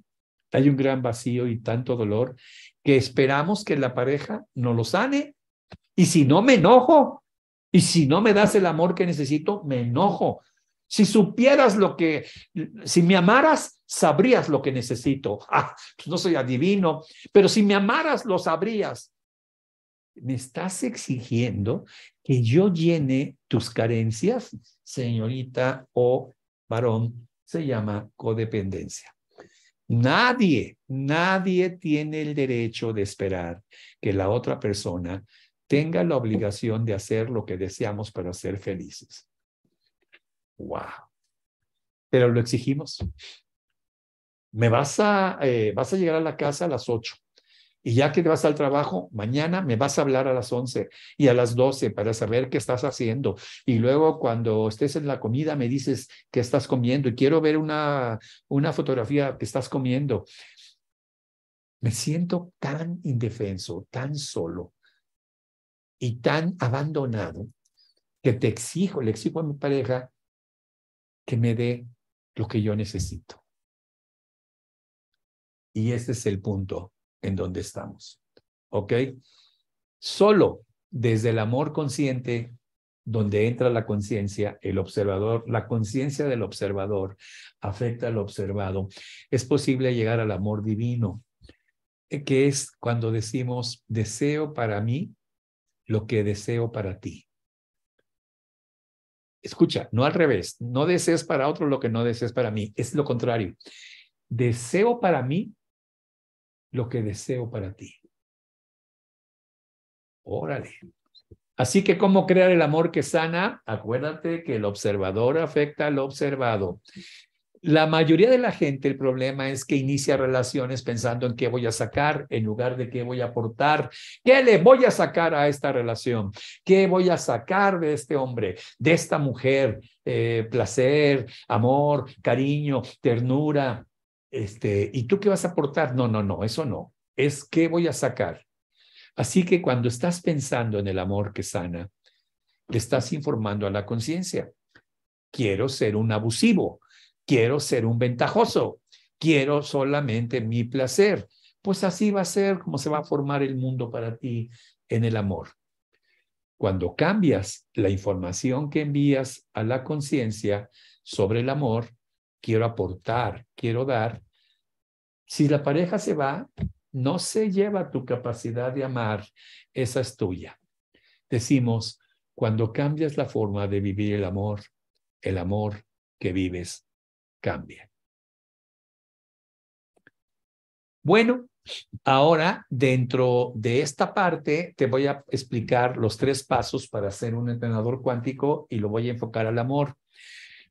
hay un gran vacío y tanto dolor que esperamos que la pareja no lo sane. Y si no me enojo, y si no me das el amor que necesito, me enojo. Si supieras lo que, si me amaras, sabrías lo que necesito. Ah, pues no soy adivino, pero si me amaras, lo sabrías me estás exigiendo que yo llene tus carencias, señorita o varón, se llama codependencia. Nadie, nadie tiene el derecho de esperar que la otra persona tenga la obligación de hacer lo que deseamos para ser felices. ¡Wow! Pero lo exigimos. Me vas a, eh, vas a llegar a la casa a las ocho y ya que te vas al trabajo, mañana me vas a hablar a las 11 y a las 12 para saber qué estás haciendo. Y luego cuando estés en la comida me dices qué estás comiendo y quiero ver una, una fotografía que estás comiendo. Me siento tan indefenso, tan solo y tan abandonado que te exijo, le exijo a mi pareja que me dé lo que yo necesito. Y ese es el punto en donde estamos. ¿Ok? Solo desde el amor consciente, donde entra la conciencia, el observador, la conciencia del observador afecta al observado, es posible llegar al amor divino, eh, que es cuando decimos, deseo para mí lo que deseo para ti. Escucha, no al revés, no desees para otro lo que no desees para mí, es lo contrario. Deseo para mí lo que deseo para ti. Órale. Así que, ¿cómo crear el amor que sana? Acuérdate que el observador afecta al observado. La mayoría de la gente, el problema es que inicia relaciones pensando en qué voy a sacar en lugar de qué voy a aportar, qué le voy a sacar a esta relación, qué voy a sacar de este hombre, de esta mujer, eh, placer, amor, cariño, ternura, este, ¿Y tú qué vas a aportar? No, no, no, eso no. Es qué voy a sacar. Así que cuando estás pensando en el amor que sana, te estás informando a la conciencia. Quiero ser un abusivo, quiero ser un ventajoso, quiero solamente mi placer. Pues así va a ser como se va a formar el mundo para ti en el amor. Cuando cambias la información que envías a la conciencia sobre el amor, quiero aportar, quiero dar. Si la pareja se va, no se lleva tu capacidad de amar, esa es tuya. Decimos, cuando cambias la forma de vivir el amor, el amor que vives cambia. Bueno, ahora dentro de esta parte te voy a explicar los tres pasos para ser un entrenador cuántico y lo voy a enfocar al amor.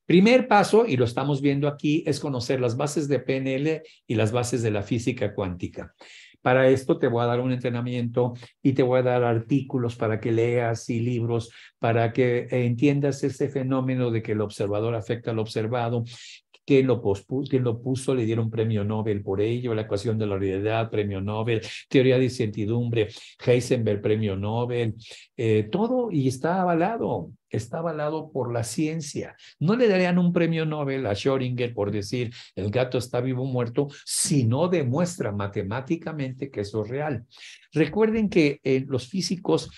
Primer paso, y lo estamos viendo aquí, es conocer las bases de PNL y las bases de la física cuántica. Para esto te voy a dar un entrenamiento y te voy a dar artículos para que leas y libros para que entiendas este fenómeno de que el observador afecta al observado quien lo, lo puso, le dieron premio Nobel por ello, la ecuación de la realidad, premio Nobel, teoría de incertidumbre, Heisenberg, premio Nobel, eh, todo y está avalado, está avalado por la ciencia. No le darían un premio Nobel a Schrödinger por decir el gato está vivo o muerto si no demuestra matemáticamente que eso es real. Recuerden que eh, los físicos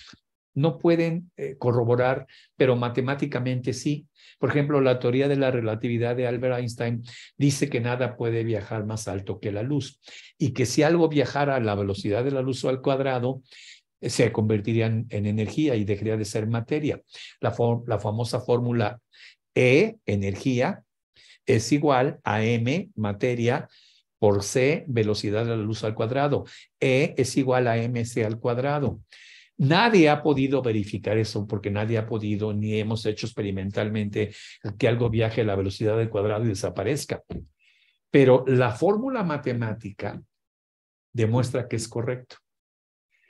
no pueden eh, corroborar, pero matemáticamente sí. Por ejemplo, la teoría de la relatividad de Albert Einstein dice que nada puede viajar más alto que la luz y que si algo viajara a la velocidad de la luz al cuadrado, eh, se convertiría en, energía y dejaría de ser materia. La, la famosa fórmula E, energía, es igual a M, materia, por C, velocidad de la luz al cuadrado. E es igual a mc al cuadrado. Nadie ha podido verificar eso porque nadie ha podido ni hemos hecho experimentalmente que algo viaje a la velocidad del cuadrado y desaparezca. Pero la fórmula matemática demuestra que es correcto.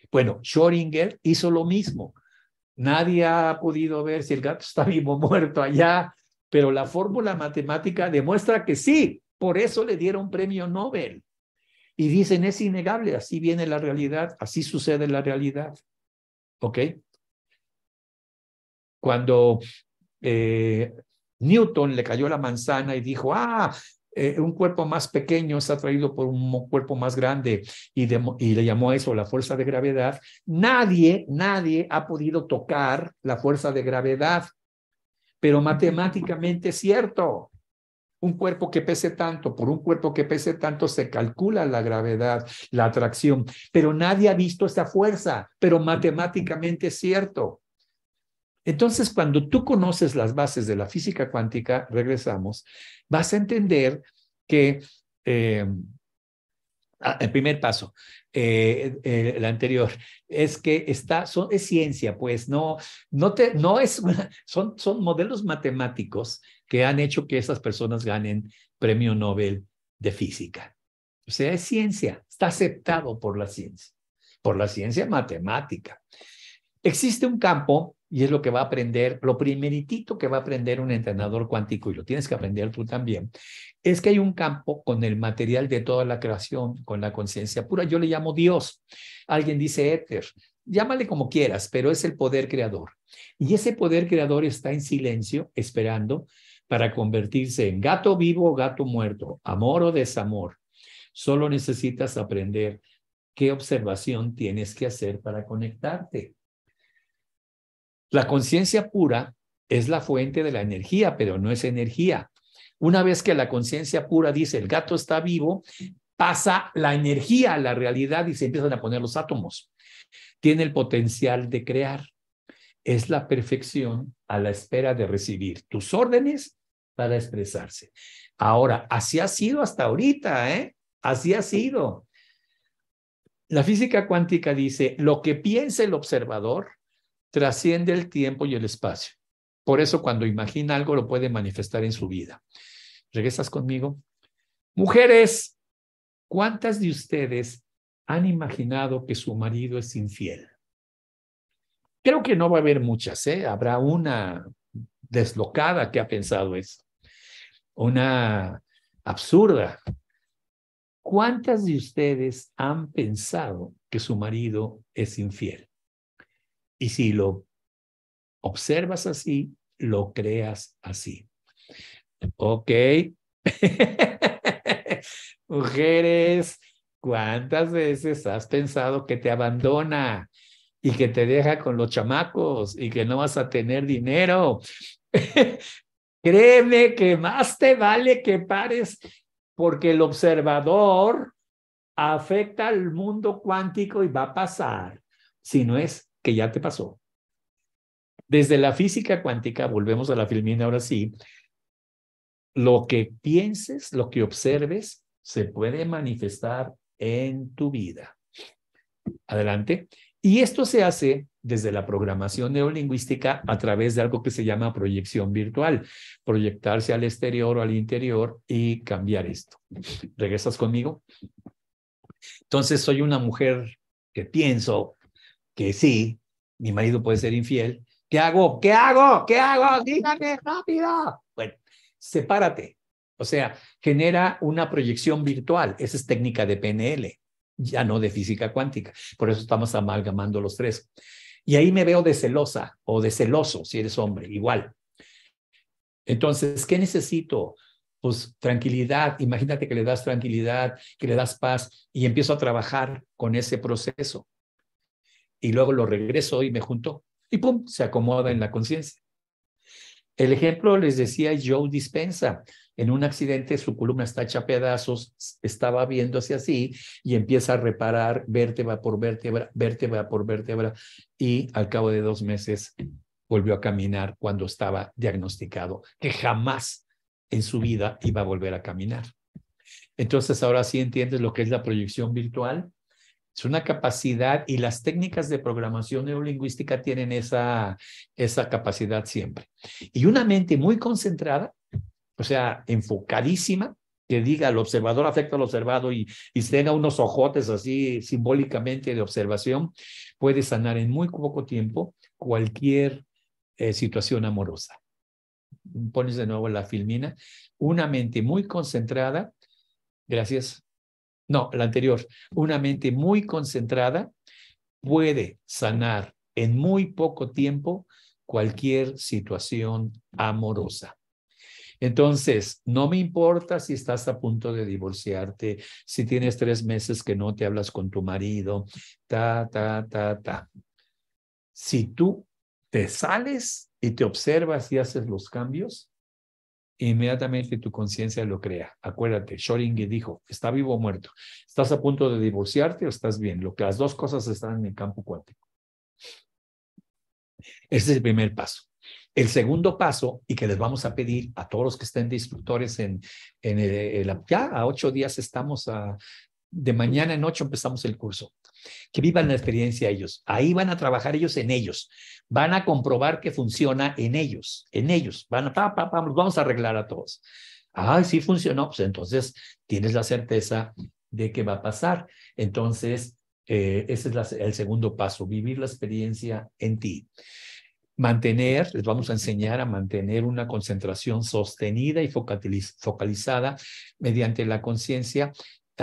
Bueno, Schrödinger hizo lo mismo. Nadie ha podido ver si el gato está vivo o muerto allá, pero la fórmula matemática demuestra que sí. Por eso le dieron premio Nobel. Y dicen, es innegable, así viene la realidad, así sucede la realidad. ¿Ok? Cuando eh, Newton le cayó la manzana y dijo, ah, eh, un cuerpo más pequeño ha atraído por un cuerpo más grande y, y, le llamó a eso la fuerza de gravedad. Nadie, nadie ha podido tocar la fuerza de gravedad, pero matemáticamente es cierto un cuerpo que pese tanto, por un cuerpo que pese tanto se calcula la gravedad, la atracción, pero nadie ha visto esa fuerza, pero matemáticamente es cierto. Entonces, cuando tú conoces las bases de la física cuántica, regresamos, vas a entender que, eh, ah, el primer paso, eh, el anterior, es que está, son, es ciencia, pues no, no, te, no es, son, son modelos matemáticos que han hecho que esas personas ganen premio Nobel de física. O sea, es ciencia, está aceptado por la ciencia, por la ciencia matemática. Existe un campo y es lo que va a aprender, lo primeritito que va a aprender un entrenador cuántico, y lo tienes que aprender tú también, es que hay un campo con el material de toda la creación, con la conciencia pura. Yo le llamo Dios. Alguien dice éter. Llámale como quieras, pero es el poder creador. Y ese poder creador está en silencio, esperando para convertirse en gato vivo o gato muerto, amor o desamor. Solo necesitas aprender qué observación tienes que hacer para conectarte. La conciencia pura es la fuente de la energía, pero no es energía. Una vez que la conciencia pura dice el gato está vivo, pasa la energía a la realidad y se empiezan a poner los átomos. Tiene el potencial de crear. Es la perfección a la espera de recibir tus órdenes para expresarse. Ahora, así ha sido hasta ahorita, ¿eh? Así ha sido. La física cuántica dice, lo que piensa el observador trasciende el tiempo y el espacio. Por eso cuando imagina algo lo puede manifestar en su vida. ¿Regresas conmigo? Mujeres, ¿cuántas de ustedes han imaginado que su marido es infiel? Creo que no va a haber muchas, ¿eh? Habrá una deslocada que ha pensado eso una absurda. ¿Cuántas de ustedes han pensado que su marido es infiel? Y si lo observas así, lo creas así. Ok. Mujeres, ¿cuántas veces has pensado que te abandona y que te deja con los chamacos y que no vas a tener dinero Créeme que más te vale que pares porque el observador afecta al mundo cuántico y va a pasar, si no es que ya te pasó. Desde la física cuántica, volvemos a la filmina ahora sí, lo que pienses, lo que observes, se puede manifestar en tu vida. Adelante. Y esto se hace desde la programación neolingüística a través de algo que se llama proyección virtual, proyectarse al exterior o al interior y cambiar esto. ¿Regresas conmigo? Entonces soy una mujer que pienso que sí, mi marido puede ser infiel. ¿Qué hago? ¿Qué hago? ¿Qué hago? Dígame rápido. Bueno, sepárate. O sea, genera una proyección virtual. Esa es técnica de PNL ya no de física cuántica. Por eso estamos amalgamando los tres. Y ahí me veo de celosa o de celoso, si eres hombre, igual. Entonces, ¿qué necesito? Pues tranquilidad, imagínate que le das tranquilidad, que le das paz y empiezo a trabajar con ese proceso. Y luego lo regreso y me junto y pum, se acomoda en la conciencia. El ejemplo les decía Joe Dispensa, en un accidente su columna está hecha a pedazos, estaba viéndose así y empieza a reparar vértebra por vértebra, vértebra por vértebra y al cabo de dos meses volvió a caminar cuando estaba diagnosticado, que jamás en su vida iba a volver a caminar. Entonces ahora sí entiendes lo que es la proyección virtual. Es una capacidad y las técnicas de programación neurolingüística tienen esa, esa capacidad siempre. Y una mente muy concentrada o sea, enfocadísima, que diga el observador afecta al observado y, y tenga unos ojotes así simbólicamente de observación, puede sanar en muy poco tiempo cualquier eh, situación amorosa. Pones de nuevo la filmina. Una mente muy concentrada, gracias. No, la anterior. Una mente muy concentrada puede sanar en muy poco tiempo cualquier situación amorosa. Entonces, no me importa si estás a punto de divorciarte, si tienes tres meses que no te hablas con tu marido, ta, ta, ta, ta. Si tú te sales y te observas y haces los cambios, inmediatamente tu conciencia lo crea. Acuérdate, Schrödinger dijo, ¿está vivo o muerto? ¿Estás a punto de divorciarte o estás bien? Lo que las dos cosas están en el campo cuántico. Ese es el primer paso. El segundo paso, y que les vamos a pedir a todos los que estén de instructores en, en eh, el, ya a ocho días estamos de mañana en ocho empezamos el curso. Que vivan la experiencia ellos. Ahí van a trabajar ellos en ellos. Van a comprobar que funciona en ellos. En ellos. Van a, vamos a arreglar a todos. Ah, sí funcionó. Pues entonces tienes la certeza de que va a pasar. Entonces, eh, ese es el segundo paso, vivir la experiencia en ti mantener, les vamos a enseñar a mantener una concentración sostenida y focalizada mediante la conciencia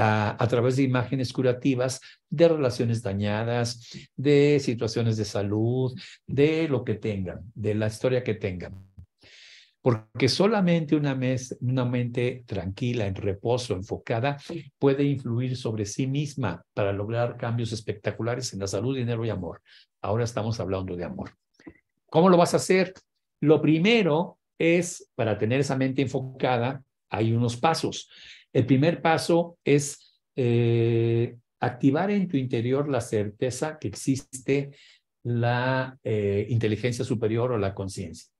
a, través de imágenes curativas de relaciones dañadas, de situaciones de salud, de lo que tengan, de la historia que tengan. Porque solamente una, una mente tranquila, en reposo, enfocada, puede influir sobre sí misma para lograr cambios espectaculares en la salud, dinero y amor. Ahora estamos hablando de amor. ¿Cómo lo vas a hacer? Lo primero es, para tener esa mente enfocada, hay unos pasos. El primer paso es eh, activar en tu interior la certeza que existe la eh, inteligencia superior o la conciencia.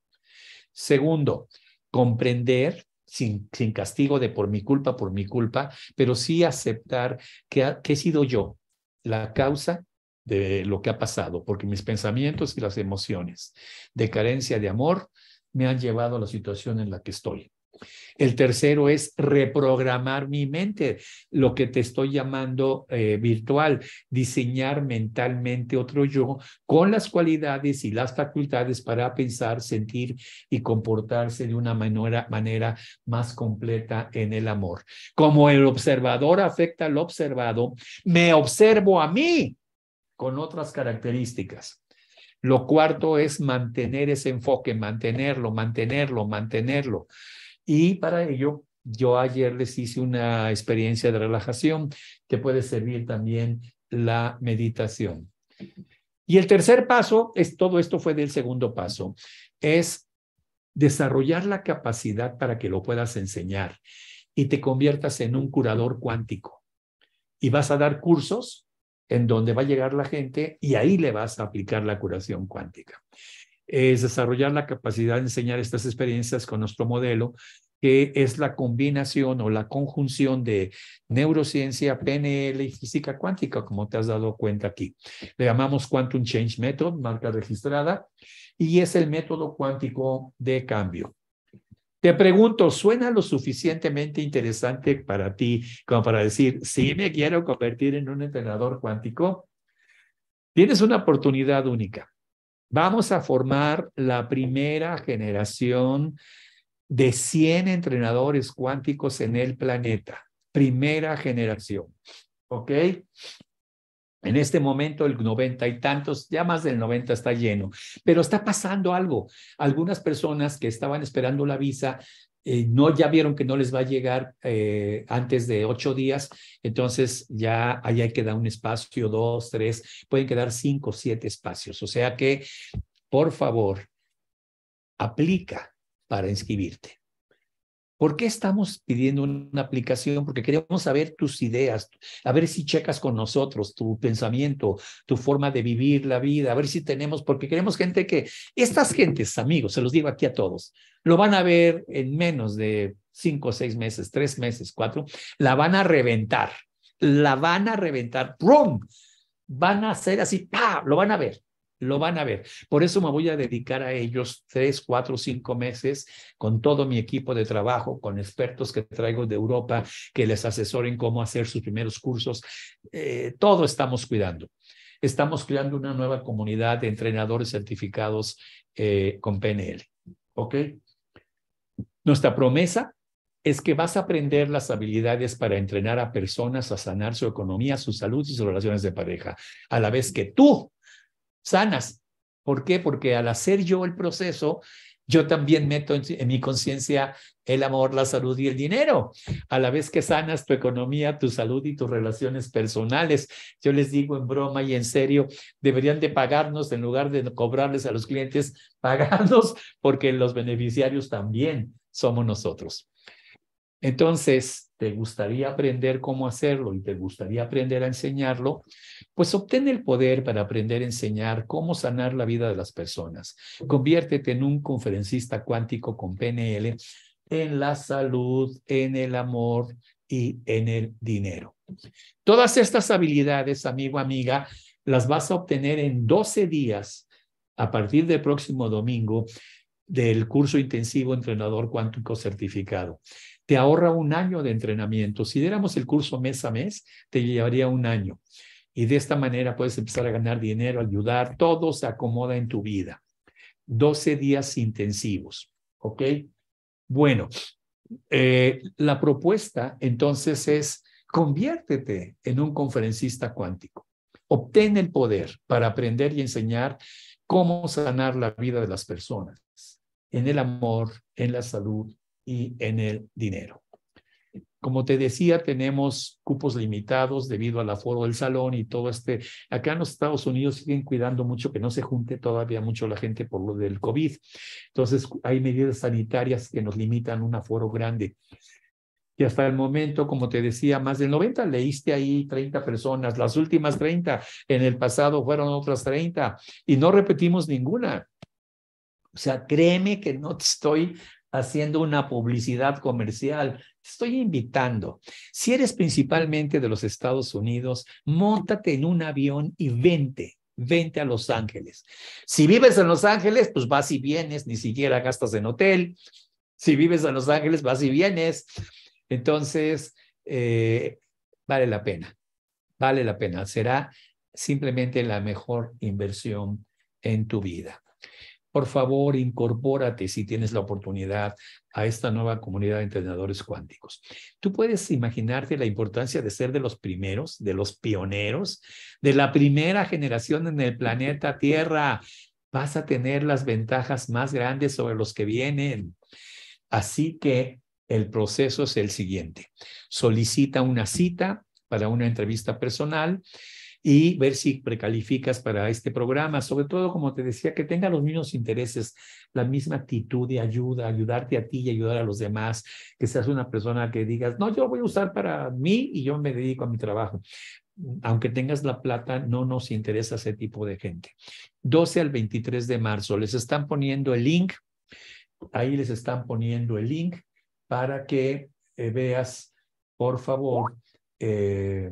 Segundo, comprender sin, sin, castigo de por mi culpa, por mi culpa, pero sí aceptar que, que he sido yo la causa de lo que ha pasado, porque mis pensamientos y las emociones de carencia de amor me han llevado a la situación en la que estoy. El tercero es reprogramar mi mente, lo que te estoy llamando eh, virtual, diseñar mentalmente otro yo con las cualidades y las facultades para pensar, sentir y comportarse de una manera, manera más completa en el amor. Como el observador afecta al observado, me observo a mí con otras características. Lo cuarto es mantener ese enfoque, mantenerlo, mantenerlo, mantenerlo. Y para ello, yo ayer les hice una experiencia de relajación que puede servir también la meditación. Y el tercer paso, es, todo esto fue del segundo paso, es desarrollar la capacidad para que lo puedas enseñar y te conviertas en un curador cuántico. Y vas a dar cursos en donde va a llegar la gente y ahí le vas a aplicar la curación cuántica. Es desarrollar la capacidad de enseñar estas experiencias con nuestro modelo, que es la combinación o la conjunción de neurociencia, PNL y física cuántica, como te has dado cuenta aquí. Le llamamos Quantum Change Method, marca registrada, y es el método cuántico de cambio. Te pregunto, ¿suena lo suficientemente interesante para ti como para decir, sí me quiero convertir en un entrenador cuántico? Tienes una oportunidad única. Vamos a formar la primera generación de 100 entrenadores cuánticos en el planeta. Primera generación. ¿Ok? En este momento el noventa y tantos, ya más del 90 está lleno, pero está pasando algo. Algunas personas que estaban esperando la visa eh, no ya vieron que no les va a llegar eh, antes de ocho días, entonces ya ahí hay que dar un espacio, dos, tres, pueden quedar cinco, o siete espacios. O sea que, por favor, aplica para inscribirte. ¿Por qué estamos pidiendo una aplicación? Porque queremos saber tus ideas, a ver si checas con nosotros tu pensamiento, tu forma de vivir la vida, a ver si tenemos, porque queremos gente que, estas gentes, amigos, se los digo aquí a todos, lo van a ver en menos de cinco, seis meses, tres meses, cuatro, la van a reventar, la van a reventar, ¡prum! Van a hacer así, ¡pa! Lo van a ver. Lo van a ver. Por eso me voy a dedicar a ellos tres, cuatro, cinco meses con todo mi equipo de trabajo, con expertos que traigo de Europa, que les asesoren cómo hacer sus primeros cursos. Eh, todo estamos cuidando. Estamos creando una nueva comunidad de entrenadores certificados eh, con PNL. ¿Ok? Nuestra promesa es que vas a aprender las habilidades para entrenar a personas a sanar su economía, su salud y sus relaciones de pareja, a la vez que tú sanas. ¿Por qué? Porque al hacer yo el proceso, yo también meto en, mi conciencia el amor, la salud y el dinero, a la vez que sanas tu economía, tu salud y tus relaciones personales. Yo les digo en broma y en serio, deberían de pagarnos en lugar de cobrarles a los clientes, pagarnos porque los beneficiarios también somos nosotros. Entonces, ¿te gustaría aprender cómo hacerlo y te gustaría aprender a enseñarlo? Pues obtén el poder para aprender a enseñar cómo sanar la vida de las personas. Conviértete en un conferencista cuántico con PNL en la salud, en el amor y en el dinero. Todas estas habilidades, amigo, amiga, las vas a obtener en 12 días a partir del próximo domingo del curso intensivo entrenador cuántico certificado te ahorra un año de entrenamiento. Si diéramos el curso mes a mes, te llevaría un año. Y de esta manera puedes empezar a ganar dinero, ayudar, todo se acomoda en tu vida. 12 días intensivos, ¿ok? Bueno, eh, la propuesta entonces es conviértete en un conferencista cuántico. Obtén el poder para aprender y enseñar cómo sanar la vida de las personas, en el amor, en la salud, y en el dinero. Como te decía, tenemos cupos limitados debido al aforo del salón y todo este. Acá en los Estados Unidos siguen cuidando mucho que no se junte todavía mucho la gente por lo del COVID. Entonces, hay medidas sanitarias que nos limitan un aforo grande. Y hasta el momento, como te decía, más del 90 leíste ahí 30 personas. Las últimas 30 en el pasado fueron otras 30 y no repetimos ninguna. O sea, créeme que no te estoy haciendo una publicidad comercial. Te estoy invitando. Si eres principalmente de los Estados Unidos, montate en un avión y vente. Vente a Los Ángeles. Si vives en Los Ángeles, pues vas y vienes, ni siquiera gastas en hotel. Si vives en Los Ángeles, vas y vienes. Entonces, eh, vale la pena, vale la pena. Será simplemente la mejor inversión en tu vida. Por favor, incorpórate si tienes la oportunidad a esta nueva comunidad de entrenadores cuánticos. Tú puedes imaginarte la importancia de ser de los primeros, de los pioneros, de la primera generación en el planeta Tierra. Vas a tener las ventajas más grandes sobre los que vienen. Así que el proceso es el siguiente. Solicita una cita para una entrevista personal y ver si precalificas para este programa. Sobre todo, como te decía, que tenga los mismos intereses, la misma actitud de ayuda, ayudarte a ti y ayudar a los demás, que seas una persona que digas, no, yo voy a usar para mí y yo me dedico a mi trabajo. Aunque tengas la plata, no nos interesa ese tipo de gente. 12 al 23 de marzo, les están poniendo el link, ahí les están poniendo el link para que eh, veas, por favor, eh,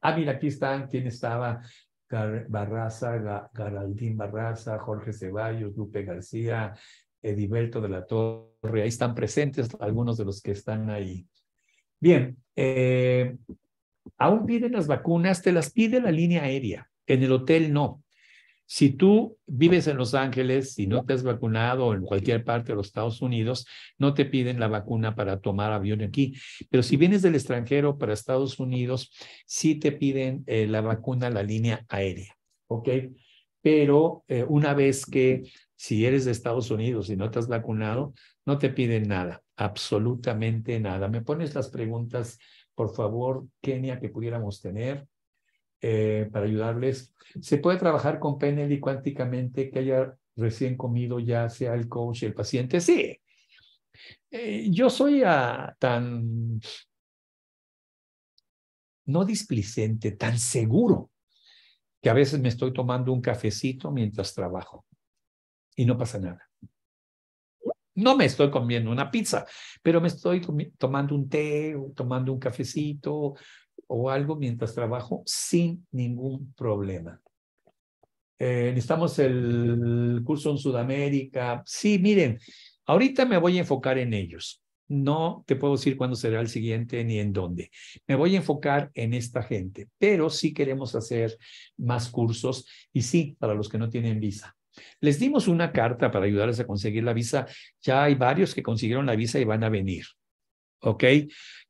ah, mira, aquí están quién estaba, Garaldín Barraza, Jorge Ceballos, Lupe García, Ediberto de la Torre, ahí están presentes algunos de los que están ahí. Bien, eh, aún piden las vacunas, te las pide la línea aérea, en el hotel no. Si tú vives en Los Ángeles y no te has vacunado en cualquier parte de los Estados Unidos, no te piden la vacuna para tomar avión aquí. Pero si vienes del extranjero para Estados Unidos, sí te piden eh, la vacuna, la línea aérea. ¿Ok? Pero eh, una vez que, si eres de Estados Unidos y no te has vacunado, no te piden nada, absolutamente nada. ¿Me pones las preguntas, por favor, Kenia, que pudiéramos tener? Eh, para ayudarles. Se puede trabajar con PNL cuánticamente que haya recién comido, ya sea el coach, el paciente. Sí. Eh, yo soy ah, tan, no displicente, tan seguro, que a veces me estoy tomando un cafecito mientras trabajo y no pasa nada. No me estoy comiendo una pizza, pero me estoy tomando un té, tomando un cafecito, o algo mientras trabajo sin ningún problema. Eh, necesitamos el curso en Sudamérica. Sí, miren, ahorita me voy a enfocar en ellos. No te puedo decir cuándo será el siguiente ni en dónde. Me voy a enfocar en esta gente, pero sí queremos hacer más cursos y sí, para los que no tienen visa. Les dimos una carta para ayudarles a conseguir la visa. Ya hay varios que consiguieron la visa y van a venir. ¿ok?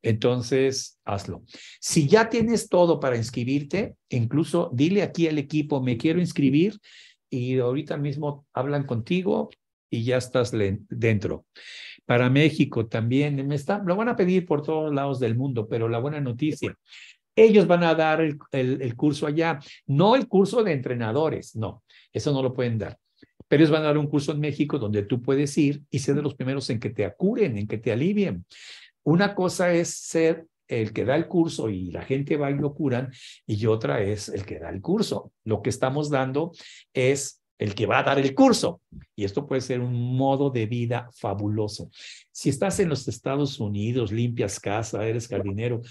Entonces, hazlo. Si ya tienes todo para inscribirte, incluso dile aquí al equipo, me quiero inscribir y ahorita mismo hablan contigo y ya estás dentro. Para México también, me está, lo van a pedir por todos lados del mundo, pero la buena noticia, ellos van a dar el, curso allá, no el curso de entrenadores, no, eso no lo pueden dar pero ellos van a dar un curso en México donde tú puedes ir y ser de los primeros en que te acuren, en que te alivien una cosa es ser el que da el curso y la gente va y lo curan, y otra es el que da el curso. Lo que estamos dando es el que va a dar el curso. Y esto puede ser un modo de vida fabuloso. Si estás en los Estados Unidos, limpias casa, eres jardinero,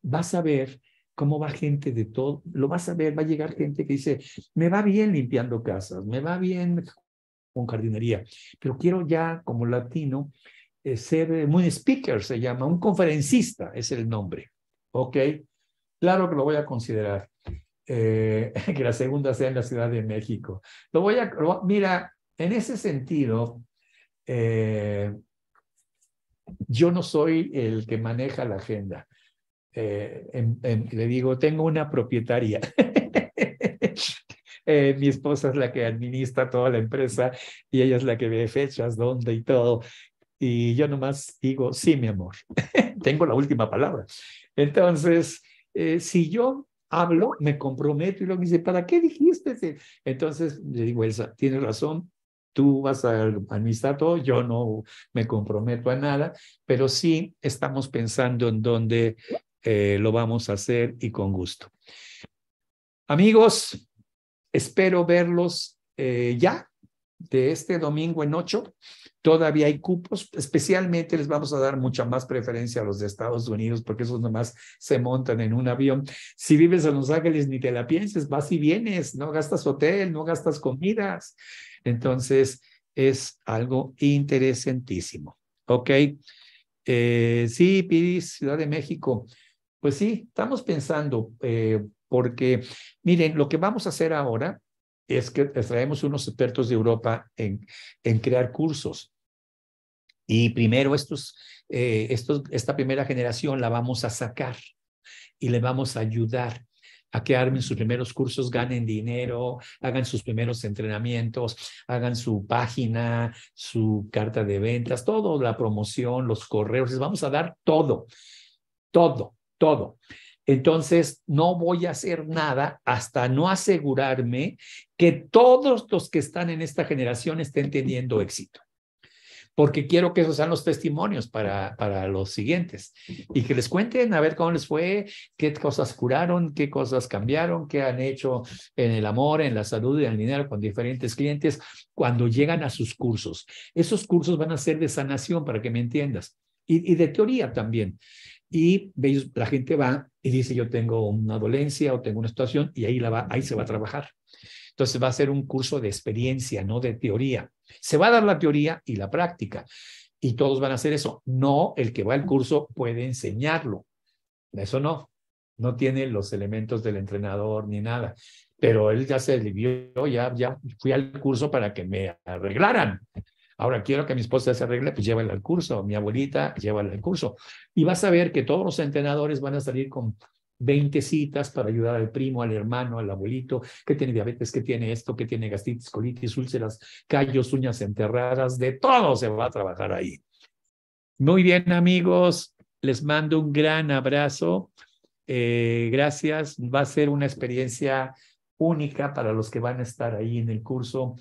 vas a ver cómo va gente de todo, lo vas a ver, va a llegar gente que dice, me va bien limpiando casas, me va bien con jardinería, pero quiero ya como latino eh, ser eh, un speaker, se llama, un conferencista es el nombre. ¿Ok? Claro que lo voy a considerar. Eh, que la segunda sea en la Ciudad de México. Lo voy a, mira, en ese sentido, yo no soy el que maneja la agenda. le digo, tengo una propietaria. mi esposa es la que administra toda la empresa y ella es la que ve fechas, dónde y todo y yo nomás digo, sí, mi amor, tengo la última palabra. Entonces, eh, si yo hablo, me comprometo y luego me dice, ¿para qué dijiste? Entonces, le digo, Elsa, tienes razón, tú vas a administrar todo, yo no me comprometo a nada, pero sí estamos pensando en dónde eh, lo vamos a hacer y con gusto. Amigos, espero verlos eh, ya de este domingo en ocho, todavía hay cupos, especialmente les vamos a dar mucha más preferencia a los de Estados Unidos porque esos nomás se montan en un avión. Si vives en Los Ángeles ni te la pienses, vas y vienes, no gastas hotel, no gastas comidas. Entonces es algo interesantísimo. ¿Ok? Eh, sí, Piris, Ciudad de México. Pues sí, estamos pensando, eh, porque miren, lo que vamos a hacer ahora es que traemos unos expertos de Europa en, crear cursos. Y primero estos, eh, estos, esta primera generación la vamos a sacar y le vamos a ayudar a que armen sus primeros cursos, ganen dinero, hagan sus primeros entrenamientos, hagan su página, su carta de ventas, todo, la promoción, los correos, les vamos a dar todo, todo, todo. Entonces, no voy a hacer nada hasta no asegurarme que todos los que están en esta generación estén teniendo éxito. Porque quiero que esos sean los testimonios para, para los siguientes y que les cuenten a ver cómo les fue, qué cosas curaron, qué cosas cambiaron, qué han hecho en el amor, en la salud y en el dinero con diferentes clientes cuando llegan a sus cursos. Esos cursos van a ser de sanación, para que me entiendas. Y, y, de teoría también y la gente va y dice yo tengo una dolencia o tengo una situación y ahí, ahí se va a trabajar. Entonces va a ser un curso de experiencia, no de teoría. Se va a dar la teoría y la práctica y todos van a hacer eso. No, el que va al curso puede enseñarlo. Eso no. No tiene los elementos del entrenador ni nada. Pero él ya se alivió, ya, ya fui al curso para que me arreglaran. Ahora quiero que mi esposa se arregle, pues llévala al curso, mi abuelita, llévala al curso. Y vas a ver que todos los entrenadores van a salir con 20 citas para ayudar al primo, al hermano, al abuelito, que tiene diabetes, que tiene esto, que tiene gastritis, colitis, úlceras, callos, uñas enterradas, de todo se va a trabajar ahí. Muy bien, amigos, les mando un gran abrazo. Eh, gracias, va a ser una experiencia única para los que van a estar ahí en el curso.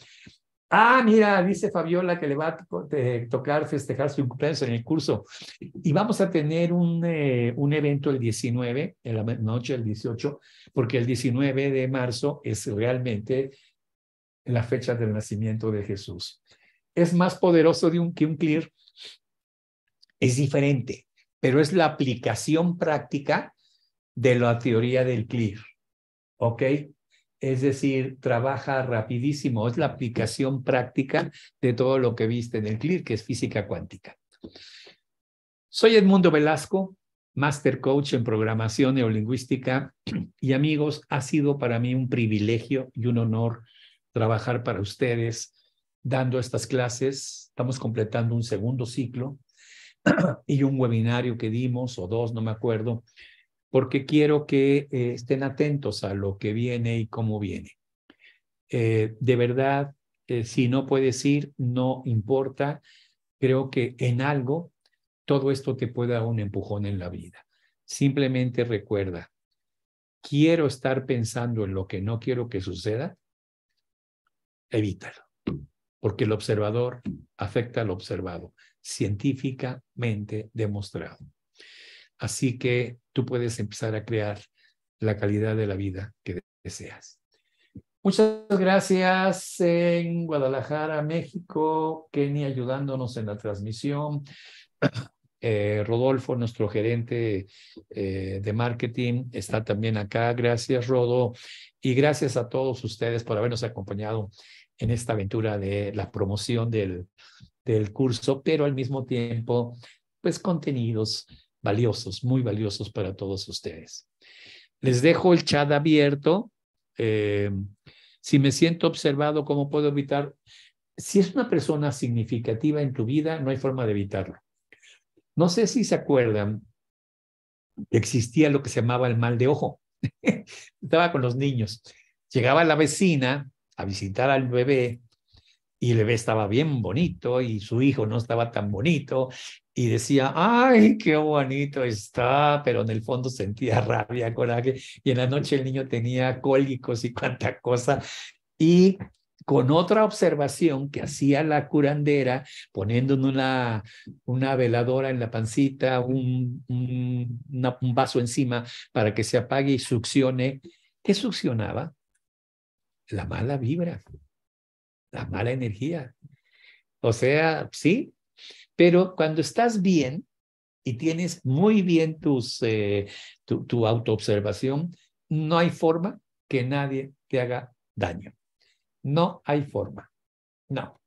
Ah, mira, dice Fabiola que le va a tocar festejar su cumpleaños en el curso. Y vamos a tener un, eh, un evento el 19, en la noche del 18, porque el 19 de marzo es realmente la fecha del nacimiento de Jesús. Es más poderoso de un, que un clear. Es diferente, pero es la aplicación práctica de la teoría del clear. ¿Ok? es decir, trabaja rapidísimo, es la aplicación práctica de todo lo que viste en el CLIR, que es física cuántica. Soy Edmundo Velasco, Master Coach en Programación Neolingüística y amigos, ha sido para mí un privilegio y un honor trabajar para ustedes dando estas clases. Estamos completando un segundo ciclo y un webinario que dimos, o dos, no me acuerdo, porque quiero que eh, estén atentos a lo que viene y cómo viene. Eh, de verdad, eh, si no puedes ir, no importa. Creo que en algo todo esto te puede dar un empujón en la vida. Simplemente recuerda, quiero estar pensando en lo que no quiero que suceda, evítalo, porque el observador afecta al observado, científicamente demostrado. Así que tú puedes empezar a crear la calidad de la vida que deseas. Muchas gracias en Guadalajara, México, Kenny ayudándonos en la transmisión, eh, Rodolfo, nuestro gerente eh, de marketing, está también acá. Gracias, Rodo, y gracias a todos ustedes por habernos acompañado en esta aventura de la promoción del, del curso, pero al mismo tiempo, pues contenidos valiosos, muy valiosos para todos ustedes. Les dejo el chat abierto. Eh, si me siento observado, ¿cómo puedo evitar? Si es una persona significativa en tu vida, no hay forma de evitarlo. No sé si se acuerdan, existía lo que se llamaba el mal de ojo. Estaba con los niños. Llegaba la vecina a visitar al bebé y el bebé estaba bien bonito y su hijo no estaba tan bonito y decía, ay, qué bonito está, pero en el fondo sentía rabia, coraje, y en la noche el niño tenía cólicos y cuánta cosa, y con otra observación que hacía la curandera, poniendo una, una veladora en la pancita, un, un, un vaso encima para que se apague y succione, ¿qué succionaba? La mala vibra, la mala energía. O sea, sí, pero cuando estás bien y tienes muy bien eh, tu, autoobservación, no hay forma que nadie te haga daño. No hay forma. No.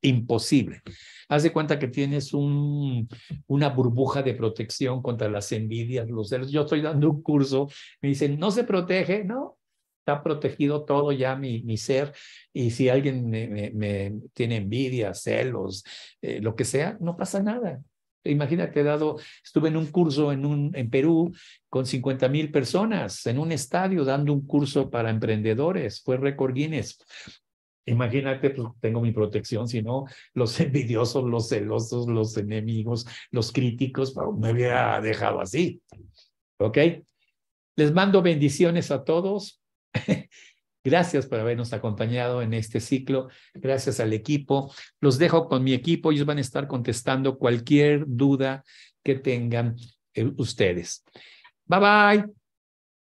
Imposible. Haz de cuenta que tienes una burbuja de protección contra las envidias, los Yo estoy dando un curso, me dicen, no se protege, no, está protegido todo ya mi, mi ser y si alguien me, tiene envidia, celos, eh, lo que sea, no pasa nada. Imagínate, dado, estuve en un curso en, un, en Perú con 50 mil personas, en un estadio dando un curso para emprendedores, fue récord Guinness. Imagínate, pues tengo mi protección, si no, los envidiosos, los celosos, los enemigos, los críticos, me hubiera dejado así. ¿Ok? Les mando bendiciones a todos. Gracias por habernos acompañado en este ciclo. Gracias al equipo. Los dejo con mi equipo. Ellos van a estar contestando cualquier duda que tengan eh, ustedes. Bye bye.